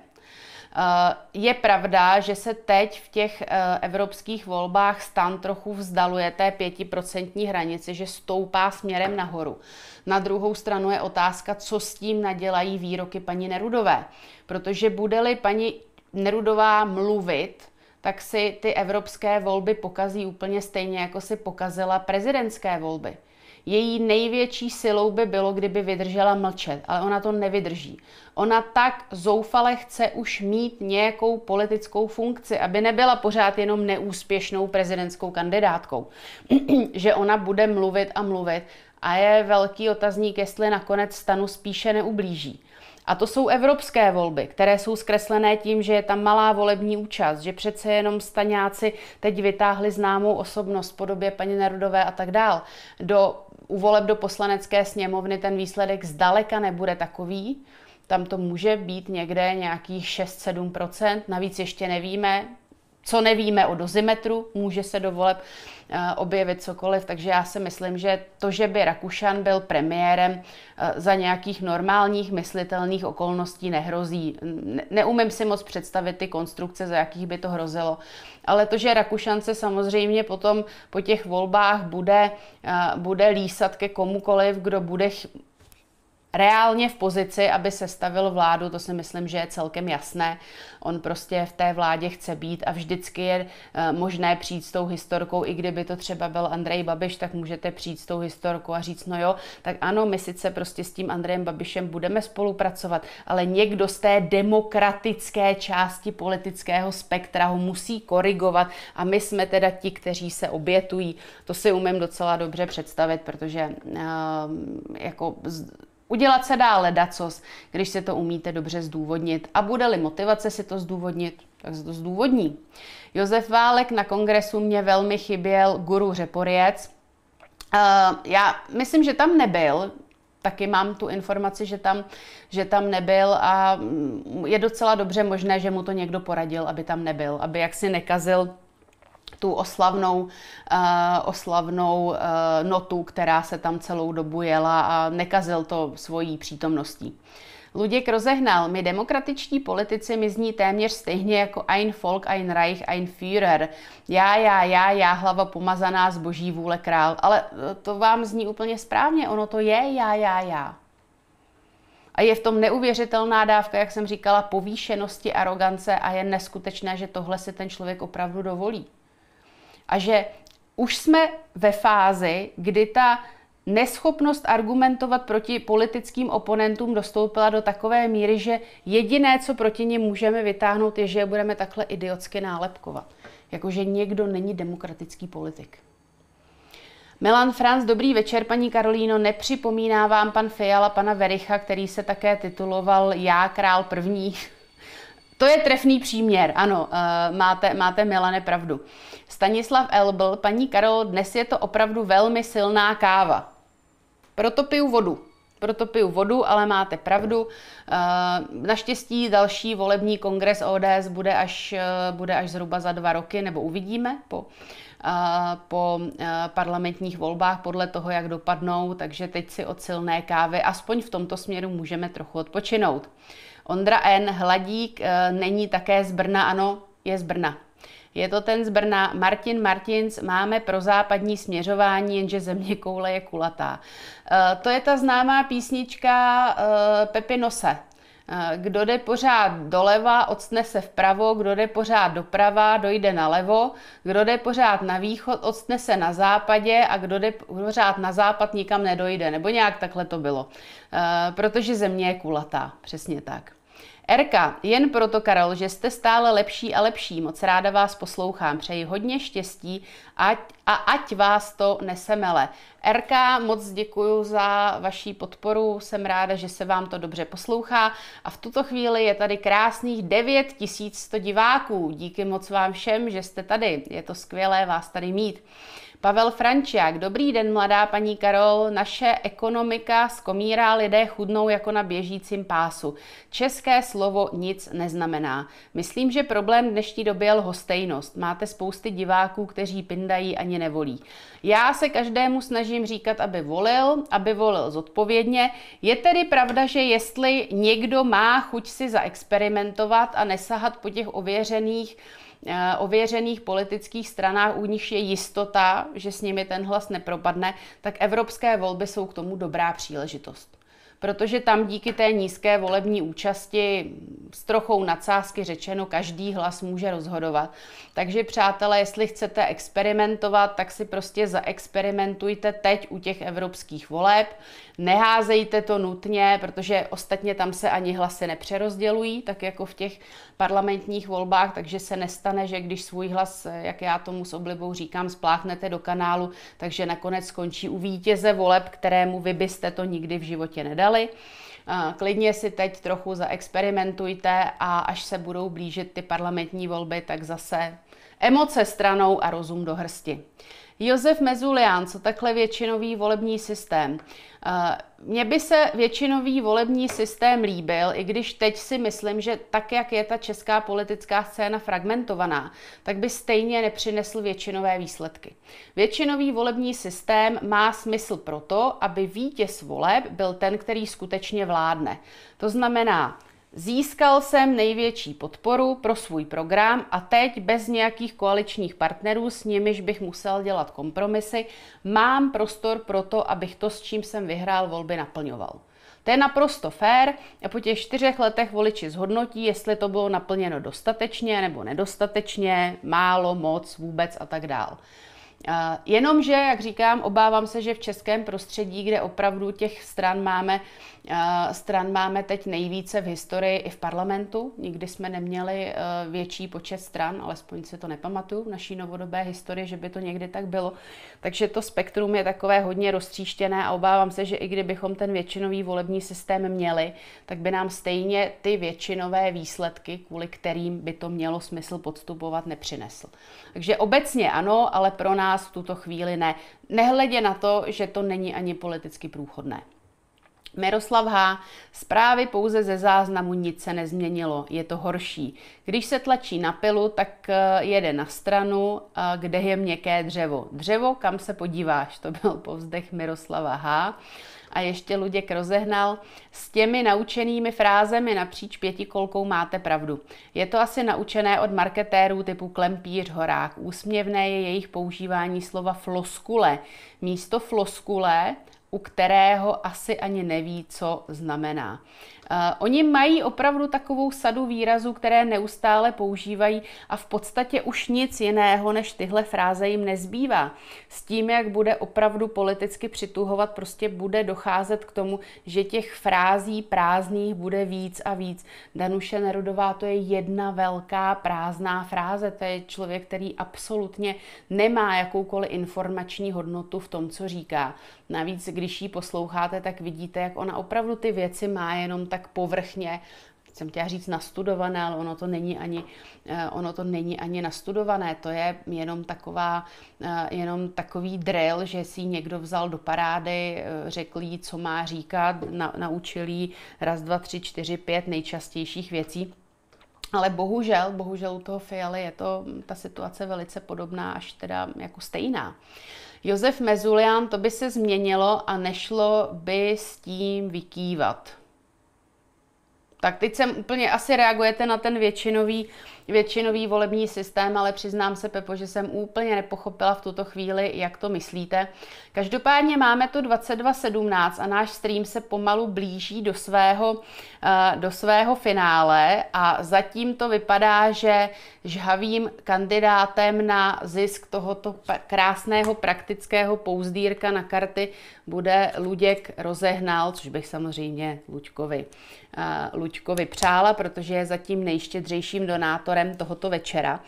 Eh, je pravda, že se teď v těch eh, evropských volbách stan trochu vzdaluje té pětiprocentní hranici, že stoupá směrem nahoru. Na druhou stranu je otázka, co s tím nadělají výroky paní Nerudové. Protože bude-li paní Nerudová mluvit, tak si ty evropské volby pokazí úplně stejně, jako si pokazila prezidentské volby. Její největší silou by bylo, kdyby vydržela mlčet, ale ona to nevydrží. Ona tak zoufale chce už mít nějakou politickou funkci, aby nebyla pořád jenom neúspěšnou prezidentskou kandidátkou. že ona bude mluvit a mluvit a je velký otazník, jestli nakonec stanu spíše neublíží. A to jsou evropské volby, které jsou zkreslené tím, že je tam malá volební účast, že přece jenom staňáci teď vytáhli známou osobnost v podobě paní Nerudové a tak dál do u voleb do poslanecké sněmovny ten výsledek zdaleka nebude takový. Tam to může být někde nějakých 6-7%, navíc ještě nevíme, co nevíme o dozimetru, může se do voleb eh, objevit cokoliv, takže já si myslím, že to, že by Rakušan byl premiérem eh, za nějakých normálních myslitelných okolností nehrozí. Neumím si moc představit ty konstrukce, za jakých by to hrozilo. Ale to, že Rakušan se samozřejmě potom po těch volbách bude, eh, bude lísat ke komukoliv, kdo bude reálně v pozici, aby sestavil vládu, to si myslím, že je celkem jasné. On prostě v té vládě chce být a vždycky je eh, možné přijít s tou historkou, i kdyby to třeba byl Andrej Babiš, tak můžete přijít s tou historkou a říct, no jo, tak ano, my sice prostě s tím Andrejem Babišem budeme spolupracovat, ale někdo z té demokratické části politického spektra ho musí korigovat a my jsme teda ti, kteří se obětují. To si umím docela dobře představit, protože eh, jako Udělat se dá ledacos, když se to umíte dobře zdůvodnit a bude-li motivace si to zdůvodnit, tak se to zdůvodní. Josef Válek na kongresu mě velmi chyběl guru Řeporiec. Uh, eh, já myslím, že tam nebyl, taky mám tu informaci, že tam, že tam nebyl a mm, je docela dobře možné, že mu to někdo poradil, aby tam nebyl, aby jaksi nekazil tu oslavnou, uh, oslavnou uh, notu, která se tam celou dobu jela a nekazil to svojí přítomností. Luděk rozehnal, my demokratičtí politici mi zní téměř stejně jako ein Volk, ein Reich, ein Führer. Já, já, já, já, hlava pomazaná z boží vůle král. Ale eh, to vám zní úplně správně, ono to je já, já, já. A je v tom neuvěřitelná dávka, jak jsem říkala, povýšenosti, arogance a je neskutečné, že tohle si ten člověk opravdu dovolí a že už jsme ve fázi, kdy ta neschopnost argumentovat proti politickým oponentům dostoupila do takové míry, že jediné, co proti ním můžeme vytáhnout, je, že je budeme takhle idiotsky nálepkovat. Jakože někdo není demokratický politik. Milan Franz, dobrý večer, paní Karolíno. Nepřipomíná vám pan Fiala, pana Vericha, který se také tituloval Já král první. to je trefný příměr, ano, eh, máte, máte Milane pravdu. Stanislav Elbl, paní Karol, dnes je to opravdu velmi silná káva. Proto piju vodu. Proto piju vodu, ale máte pravdu. Eh, naštěstí další volební kongres ODS bude až, eh, bude až zhruba za dva roky, nebo uvidíme po, eh, po parlamentních volbách podle toho, jak dopadnou, takže teď si od silné kávy aspoň v tomto směru můžeme trochu odpočinout. Ondra N. Hladík není také z Brna, ano, je z Brna. Je to ten z Brna Martin Martins, máme pro západní směřování, jenže země koule je kulatá. Eh, to je ta známá písnička eh, Pepi Nose. Eh, kdo jde pořád doleva, odstne se vpravo, kdo jde pořád doprava, dojde na levo, kdo jde pořád na východ, odstne se na západě a kdo jde pořád na západ, nikam nedojde. Nebo nějak takhle to bylo. Protože země je kulatá, přesně tak. Erka, jen proto, Karol, že jste stále lepší a lepší. Moc ráda vás poslouchám. Přeji hodně štěstí ať, a ať vás to nesemele. Erka, moc děkuji za vaši podporu. Jsem ráda, že se vám to dobře poslouchá. A v tuto chvíli je tady krásných 9100 diváků. Díky moc vám všem, že jste tady. Je to skvělé vás tady mít. Pavel Frančák, dobrý den, mladá paní Karol. Naše ekonomika skomírá, lidé chudnou jako na běžícím pásu. České slovo nic neznamená. Myslím, že problém dnešní doby je lhostejnost. Máte spousty diváků, kteří pindají ani nevolí. Já se každému snažím říkat, aby volil, aby volil zodpovědně. Je tedy pravda, že jestli někdo má chuť si zaexperimentovat a nesahat po těch ověřených, Eh, ověřených politických stranách, u nich je jistota, že s nimi ten hlas nepropadne, tak evropské volby jsou k tomu dobrá příležitost protože tam díky té nízké volební účasti s trochou nadsázky řečeno každý hlas může rozhodovat. Takže přátelé, jestli chcete experimentovat, tak si prostě zaexperimentujte teď u těch evropských voleb. Neházejte to nutně, protože ostatně tam se ani hlasy nepřerozdělují, tak jako v těch parlamentních volbách, takže se nestane, že když svůj hlas, jak já tomu s oblibou říkám, spláchnete do kanálu, takže nakonec skončí u vítěze voleb, kterému vy byste to nikdy v životě nedali. Klidně si teď trochu zaexperimentujte a až se budou blížit ty parlamentní volby, tak zase emoce stranou a rozum do hrsti. Josef Mezulian, co takhle většinový volební systém. Eh, mně by se většinový volební systém líbil, i když teď si myslím, že tak, jak je ta česká politická scéna fragmentovaná, tak by stejně nepřinesl většinové výsledky. Většinový volební systém má smysl proto, aby vítěz voleb byl ten, který skutečně vládne. To znamená, Získal jsem největší podporu pro svůj program a teď bez nějakých koaličních partnerů, s nimiž bych musel dělat kompromisy, mám prostor pro to, abych to, s čím jsem vyhrál volby, naplňoval. To je naprosto fér a po těch čtyřech letech voliči zhodnotí, jestli to bylo naplněno dostatečně nebo nedostatečně, málo, moc, vůbec a tak dál. Eh, jenomže, jak říkám, obávám se, že v českém prostředí, kde opravdu těch stran máme Eh, stran máme teď nejvíce v historii i v parlamentu. Nikdy jsme neměli eh, větší počet stran, alespoň si to nepamatuju v naší novodobé historii, že by to někdy tak bylo. Takže to spektrum je takové hodně roztříštěné a obávám se, že i kdybychom ten většinový volební systém měli, tak by nám stejně ty většinové výsledky, kvůli kterým by to mělo smysl podstupovat, nepřinesl. Takže obecně ano, ale pro nás v tuto chvíli ne. Nehledě na to, že to není ani politicky průchodné. Miroslav H. Zprávy pouze ze záznamu nic se nezměnilo, je to horší. Když se tlačí na pilu, tak eh, jede na stranu, eh, kde je měkké dřevo. Dřevo, kam se podíváš, to byl povzdech Miroslava H. A ještě Luděk rozehnal, s těmi naučenými frázemi napříč pětikolkou máte pravdu. Je to asi naučené od marketérů typu Klempíř, Horák. Úsměvné je jejich používání slova floskule. Místo floskule u kterého asi ani neví, co znamená. Eh, oni mají opravdu takovou sadu výrazů, které neustále používají a v podstatě už nic jiného než tyhle fráze jim nezbývá. S tím, jak bude opravdu politicky přituhovat, prostě bude docházet k tomu, že těch frází prázdných bude víc a víc. Danuše Nerudová to je jedna velká prázdná fráze. To je člověk, který absolutně nemá jakoukoliv informační hodnotu v tom, co říká. Navíc, když ji posloucháte, tak vidíte, jak ona opravdu ty věci má jenom tak povrchně, jsem chtěla říct nastudované, ale ono to není ani, eh, ono to není ani nastudované, to je jenom, taková, eh, jenom takový drill, že si někdo vzal do parády, eh, řekl jí, co má říkat, na, naučil jí raz, dva, tři, čtyři, pět nejčastějších věcí. Ale bohužel, bohužel u toho Fialy je to ta situace velice podobná, až teda jako stejná. Josef Mezulian, to by se změnilo a nešlo by s tím vykývat. Tak teď jsem úplně asi reagujete na ten většinový většinový volební systém, ale přiznám se, Pepo, že jsem úplně nepochopila v tuto chvíli, jak to myslíte. Každopádně máme tu 22.17 a náš stream se pomalu blíží do svého, eh, do svého finále a zatím to vypadá, že žhavým kandidátem na zisk tohoto krásného praktického pouzdírka na karty bude Luděk Rozehnal, což bych samozřejmě Luďkovi, eh, Luďkovi přála, protože je zatím nejštědřejším donátorem autorem tohoto večera.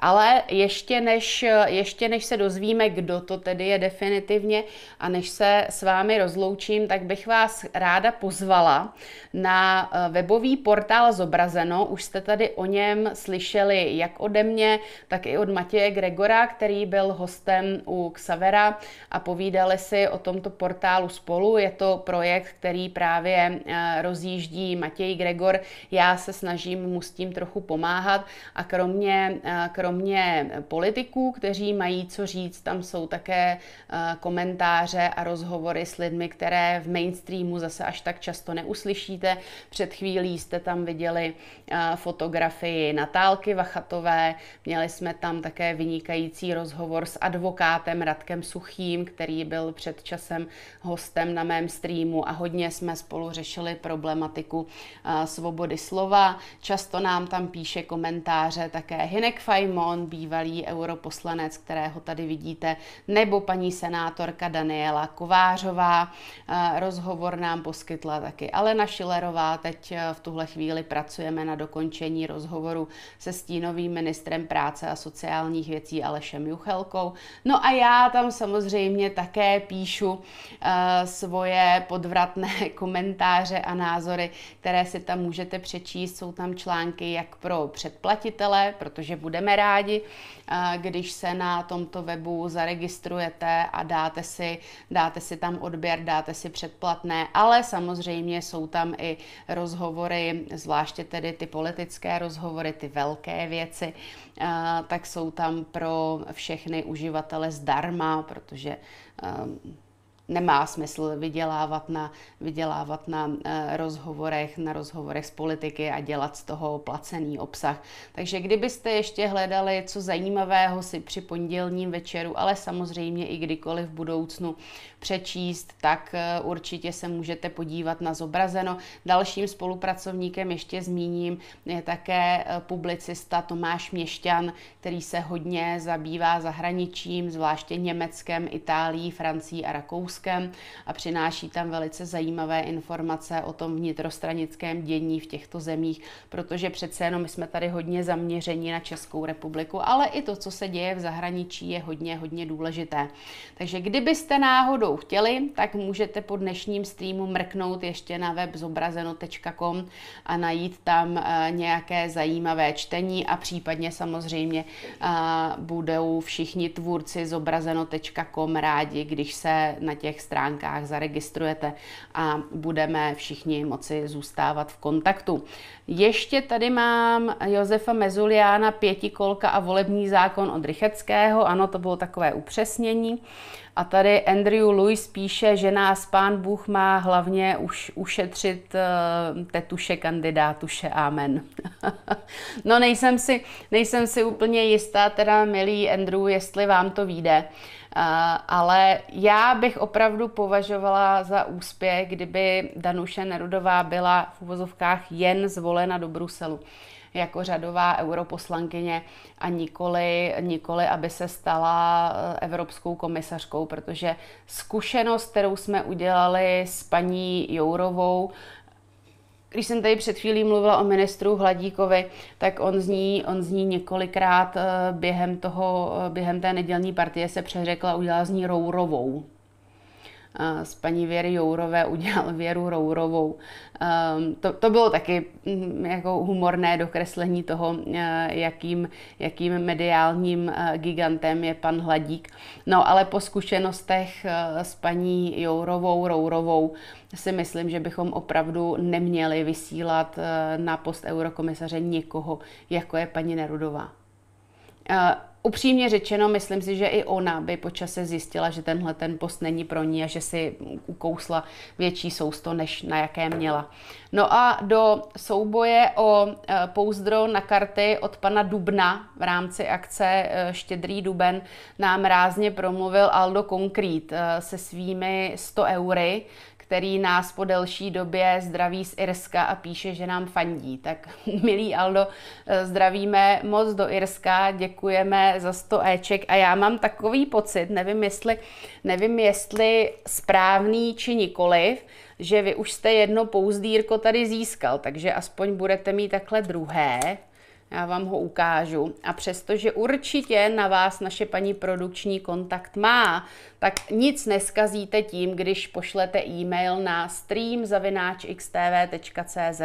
Ale ještě než, ještě než se dozvíme, kdo to tedy je definitivně a než se s vámi rozloučím, tak bych vás ráda pozvala na eh, webový portál Zobrazeno. Už jste tady o něm slyšeli jak ode mě, tak i od Matěje Gregora, který byl hostem u Xavera a povídali si o tomto portálu spolu. Je to projekt, který právě eh, rozjíždí Matěj Gregor. Já se snažím mu s tím trochu pomáhat a kromě, kromě eh, kromě eh, politiků, kteří mají co říct, tam jsou také eh, komentáře a rozhovory s lidmi, které v mainstreamu zase až tak často neuslyšíte. Před chvílí jste tam viděli eh, fotografii Natálky Vachatové, měli jsme tam také vynikající rozhovor s advokátem Radkem Suchým, který byl před časem hostem na mém streamu a hodně jsme spolu řešili problematiku svobody slova. Často nám tam píše komentáře také Hinek Fajmo, Šimon, bývalý europoslanec, kterého tady vidíte, nebo paní senátorka Daniela Kovářová. Eh, rozhovor nám poskytla taky Alena Šilerová. Teď eh, v tuhle chvíli pracujeme na dokončení rozhovoru se stínovým ministrem práce a sociálních věcí Alešem Juchelkou. No a já tam samozřejmě také píšu eh, svoje podvratné komentáře a názory, které si tam můžete přečíst. Jsou tam články jak pro předplatitele, protože budeme rádi, rádi, eh, když se na tomto webu zaregistrujete a dáte si, dáte si tam odběr, dáte si předplatné, ale samozřejmě jsou tam i rozhovory, zvláště tedy ty politické rozhovory, ty velké věci, eh, tak jsou tam pro všechny uživatele zdarma, protože eh, nemá smysl vydělávat na, vydělávat na eh, rozhovorech, na rozhovorech z politiky a dělat z toho placený obsah. Takže kdybyste ještě hledali, co zajímavého si při pondělním večeru, ale samozřejmě i kdykoliv v budoucnu přečíst, tak eh, určitě se můžete podívat na zobrazeno. Dalším spolupracovníkem ještě zmíním je také eh, publicista Tomáš Měšťan, který se hodně zabývá zahraničím, zvláště Německem, Itálií, Francií a Rakouskem a přináší tam velice zajímavé informace o tom vnitrostranickém dění v těchto zemích, protože přece jenom my jsme tady hodně zaměření na Českou republiku, ale i to, co se děje v zahraničí, je hodně, hodně důležité. Takže kdybyste náhodou budou chtěli, tak můžete po dnešním streamu mrknout ještě na web zobrazeno.com a najít tam eh, nějaké zajímavé čtení a případně samozřejmě eh, budou všichni tvůrci zobrazeno.com rádi, když se na těch stránkách zaregistrujete a budeme všichni moci zůstávat v kontaktu. Ještě tady mám Josefa Mezuliána, pětikolka a volební zákon od Rycheckého. Ano, to bylo takové upřesnění. A tady Andrew Louis píše, že nás pán Bůh má hlavně už ušetřit eh, tetuše kandidátuše. Amen. no nejsem si, nejsem si úplně jistá, teda milý Andrew, jestli vám to vyjde. Eh, ale já bych opravdu považovala za úspěch, kdyby Danuše Nerudová byla v uvozovkách jen zvolena do Bruselu jako řadová europoslankyně a nikoli, nikoli aby se stala eh, evropskou komisařkou, protože zkušenost, kterou jsme udělali s paní Jourovou, když jsem tady před chvílí mluvila o ministru Hladíkovi, tak on z ní, on z ní několikrát eh, během, toho, eh, během té nedělní partie se přeřekla a udělala z ní Rourovou z paní Věry Jourové udělal Věru Rourovou. Ehm, to, to bylo taky mm, jako humorné dokreslení toho, e, jakým, jakým mediálním e, gigantem je pan Hladík. No ale po zkušenostech e, s paní Jourovou Rourovou si myslím, že bychom opravdu neměli vysílat na post eurokomisaře někoho, jako je paní Nerudová upřímně řečeno, myslím si, že i ona by počase zjistila, že tenhle ten post není pro ní a že si ukousla větší sousto, než na jaké měla. No a do souboje o e, pouzdro na karty od pana Dubna v rámci akce e, Štědrý Duben nám rázně promluvil Aldo Konkrét e, se svými 100 eury který nás po delší době zdraví z Irska a píše, že nám fandí. Tak milý Aldo, eh, zdravíme moc do Irska, děkujeme za 100 Eček a já mám takový pocit, nevím jestli, nevím jestli správný či nikoliv, že vy už jste jedno pouzdírko tady získal, takže aspoň budete mít takhle druhé. Já vám ho ukážu. A přestože určitě na vás naše paní produkční kontakt má, tak nic neskazíte tím, když pošlete e-mail na stream.xtv.cz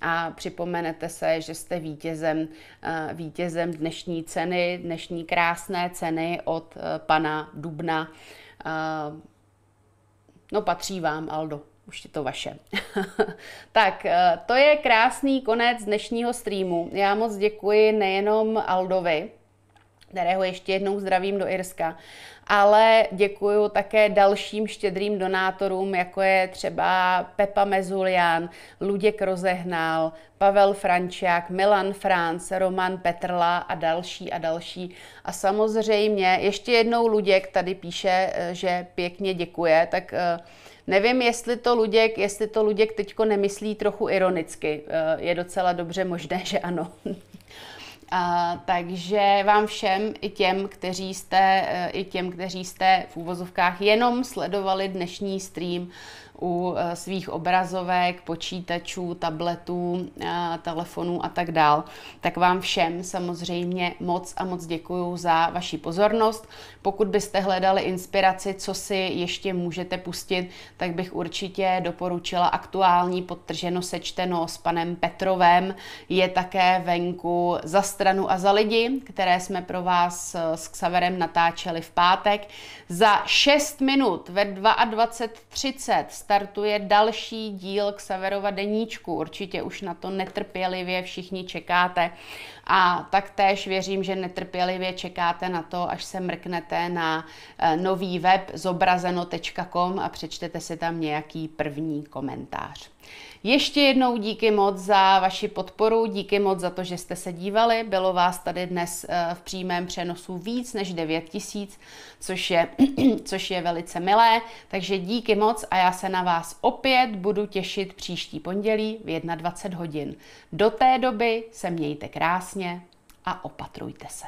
a připomenete se, že jste vítězem, eh, vítězem dnešní ceny, dnešní krásné ceny od eh, pana Dubna. Eh, no patří vám, Aldo už je to vaše. tak, eh, to je krásný konec dnešního streamu. Já moc děkuji nejenom Aldovi, kterého ještě jednou zdravím do Irska, ale děkuji také dalším štědrým donátorům, jako je třeba Pepa Mezulian, Luděk Rozehnal, Pavel Frančák, Milan Franc, Roman Petrla a další a další. A samozřejmě ještě jednou Luděk tady píše, eh, že pěkně děkuje, tak uh, Nevím, jestli to Luděk, jestli to Luděk teďko nemyslí trochu ironicky. Eh, je docela dobře možné, že ano. A, takže vám všem, i těm, kteří jste, eh, i těm, kteří jste v úvozovkách jenom sledovali dnešní stream, u eh, svých obrazovek, počítačů, tabletů, eh, telefonů a tak dál. Tak vám všem samozřejmě moc a moc děkuju za vaši pozornost. Pokud byste hledali inspiraci, co si ještě můžete pustit, tak bych určitě doporučila aktuální podtrženo sečteno s panem Petrovem. Je také venku za stranu a za lidi, které jsme pro vás eh, s Xaverem natáčeli v pátek. Za 6 minut ve 22.30 startuje další díl k Severova deníčku. Určitě už na to netrpělivě všichni čekáte. A taktéž věřím, že netrpělivě čekáte na to, až se mrknete na eh, nový web zobrazeno.com a přečtete si tam nějaký první komentář. Ještě jednou díky moc za vaši podporu, díky moc za to, že jste se dívali. Bylo vás tady dnes eh, v přímém přenosu víc než 9 tisíc, což je, což je velice milé. Takže díky moc a já se na vás opět budu těšit příští pondělí v 21 hodin. Do té doby se mějte krásně a opatrujte se.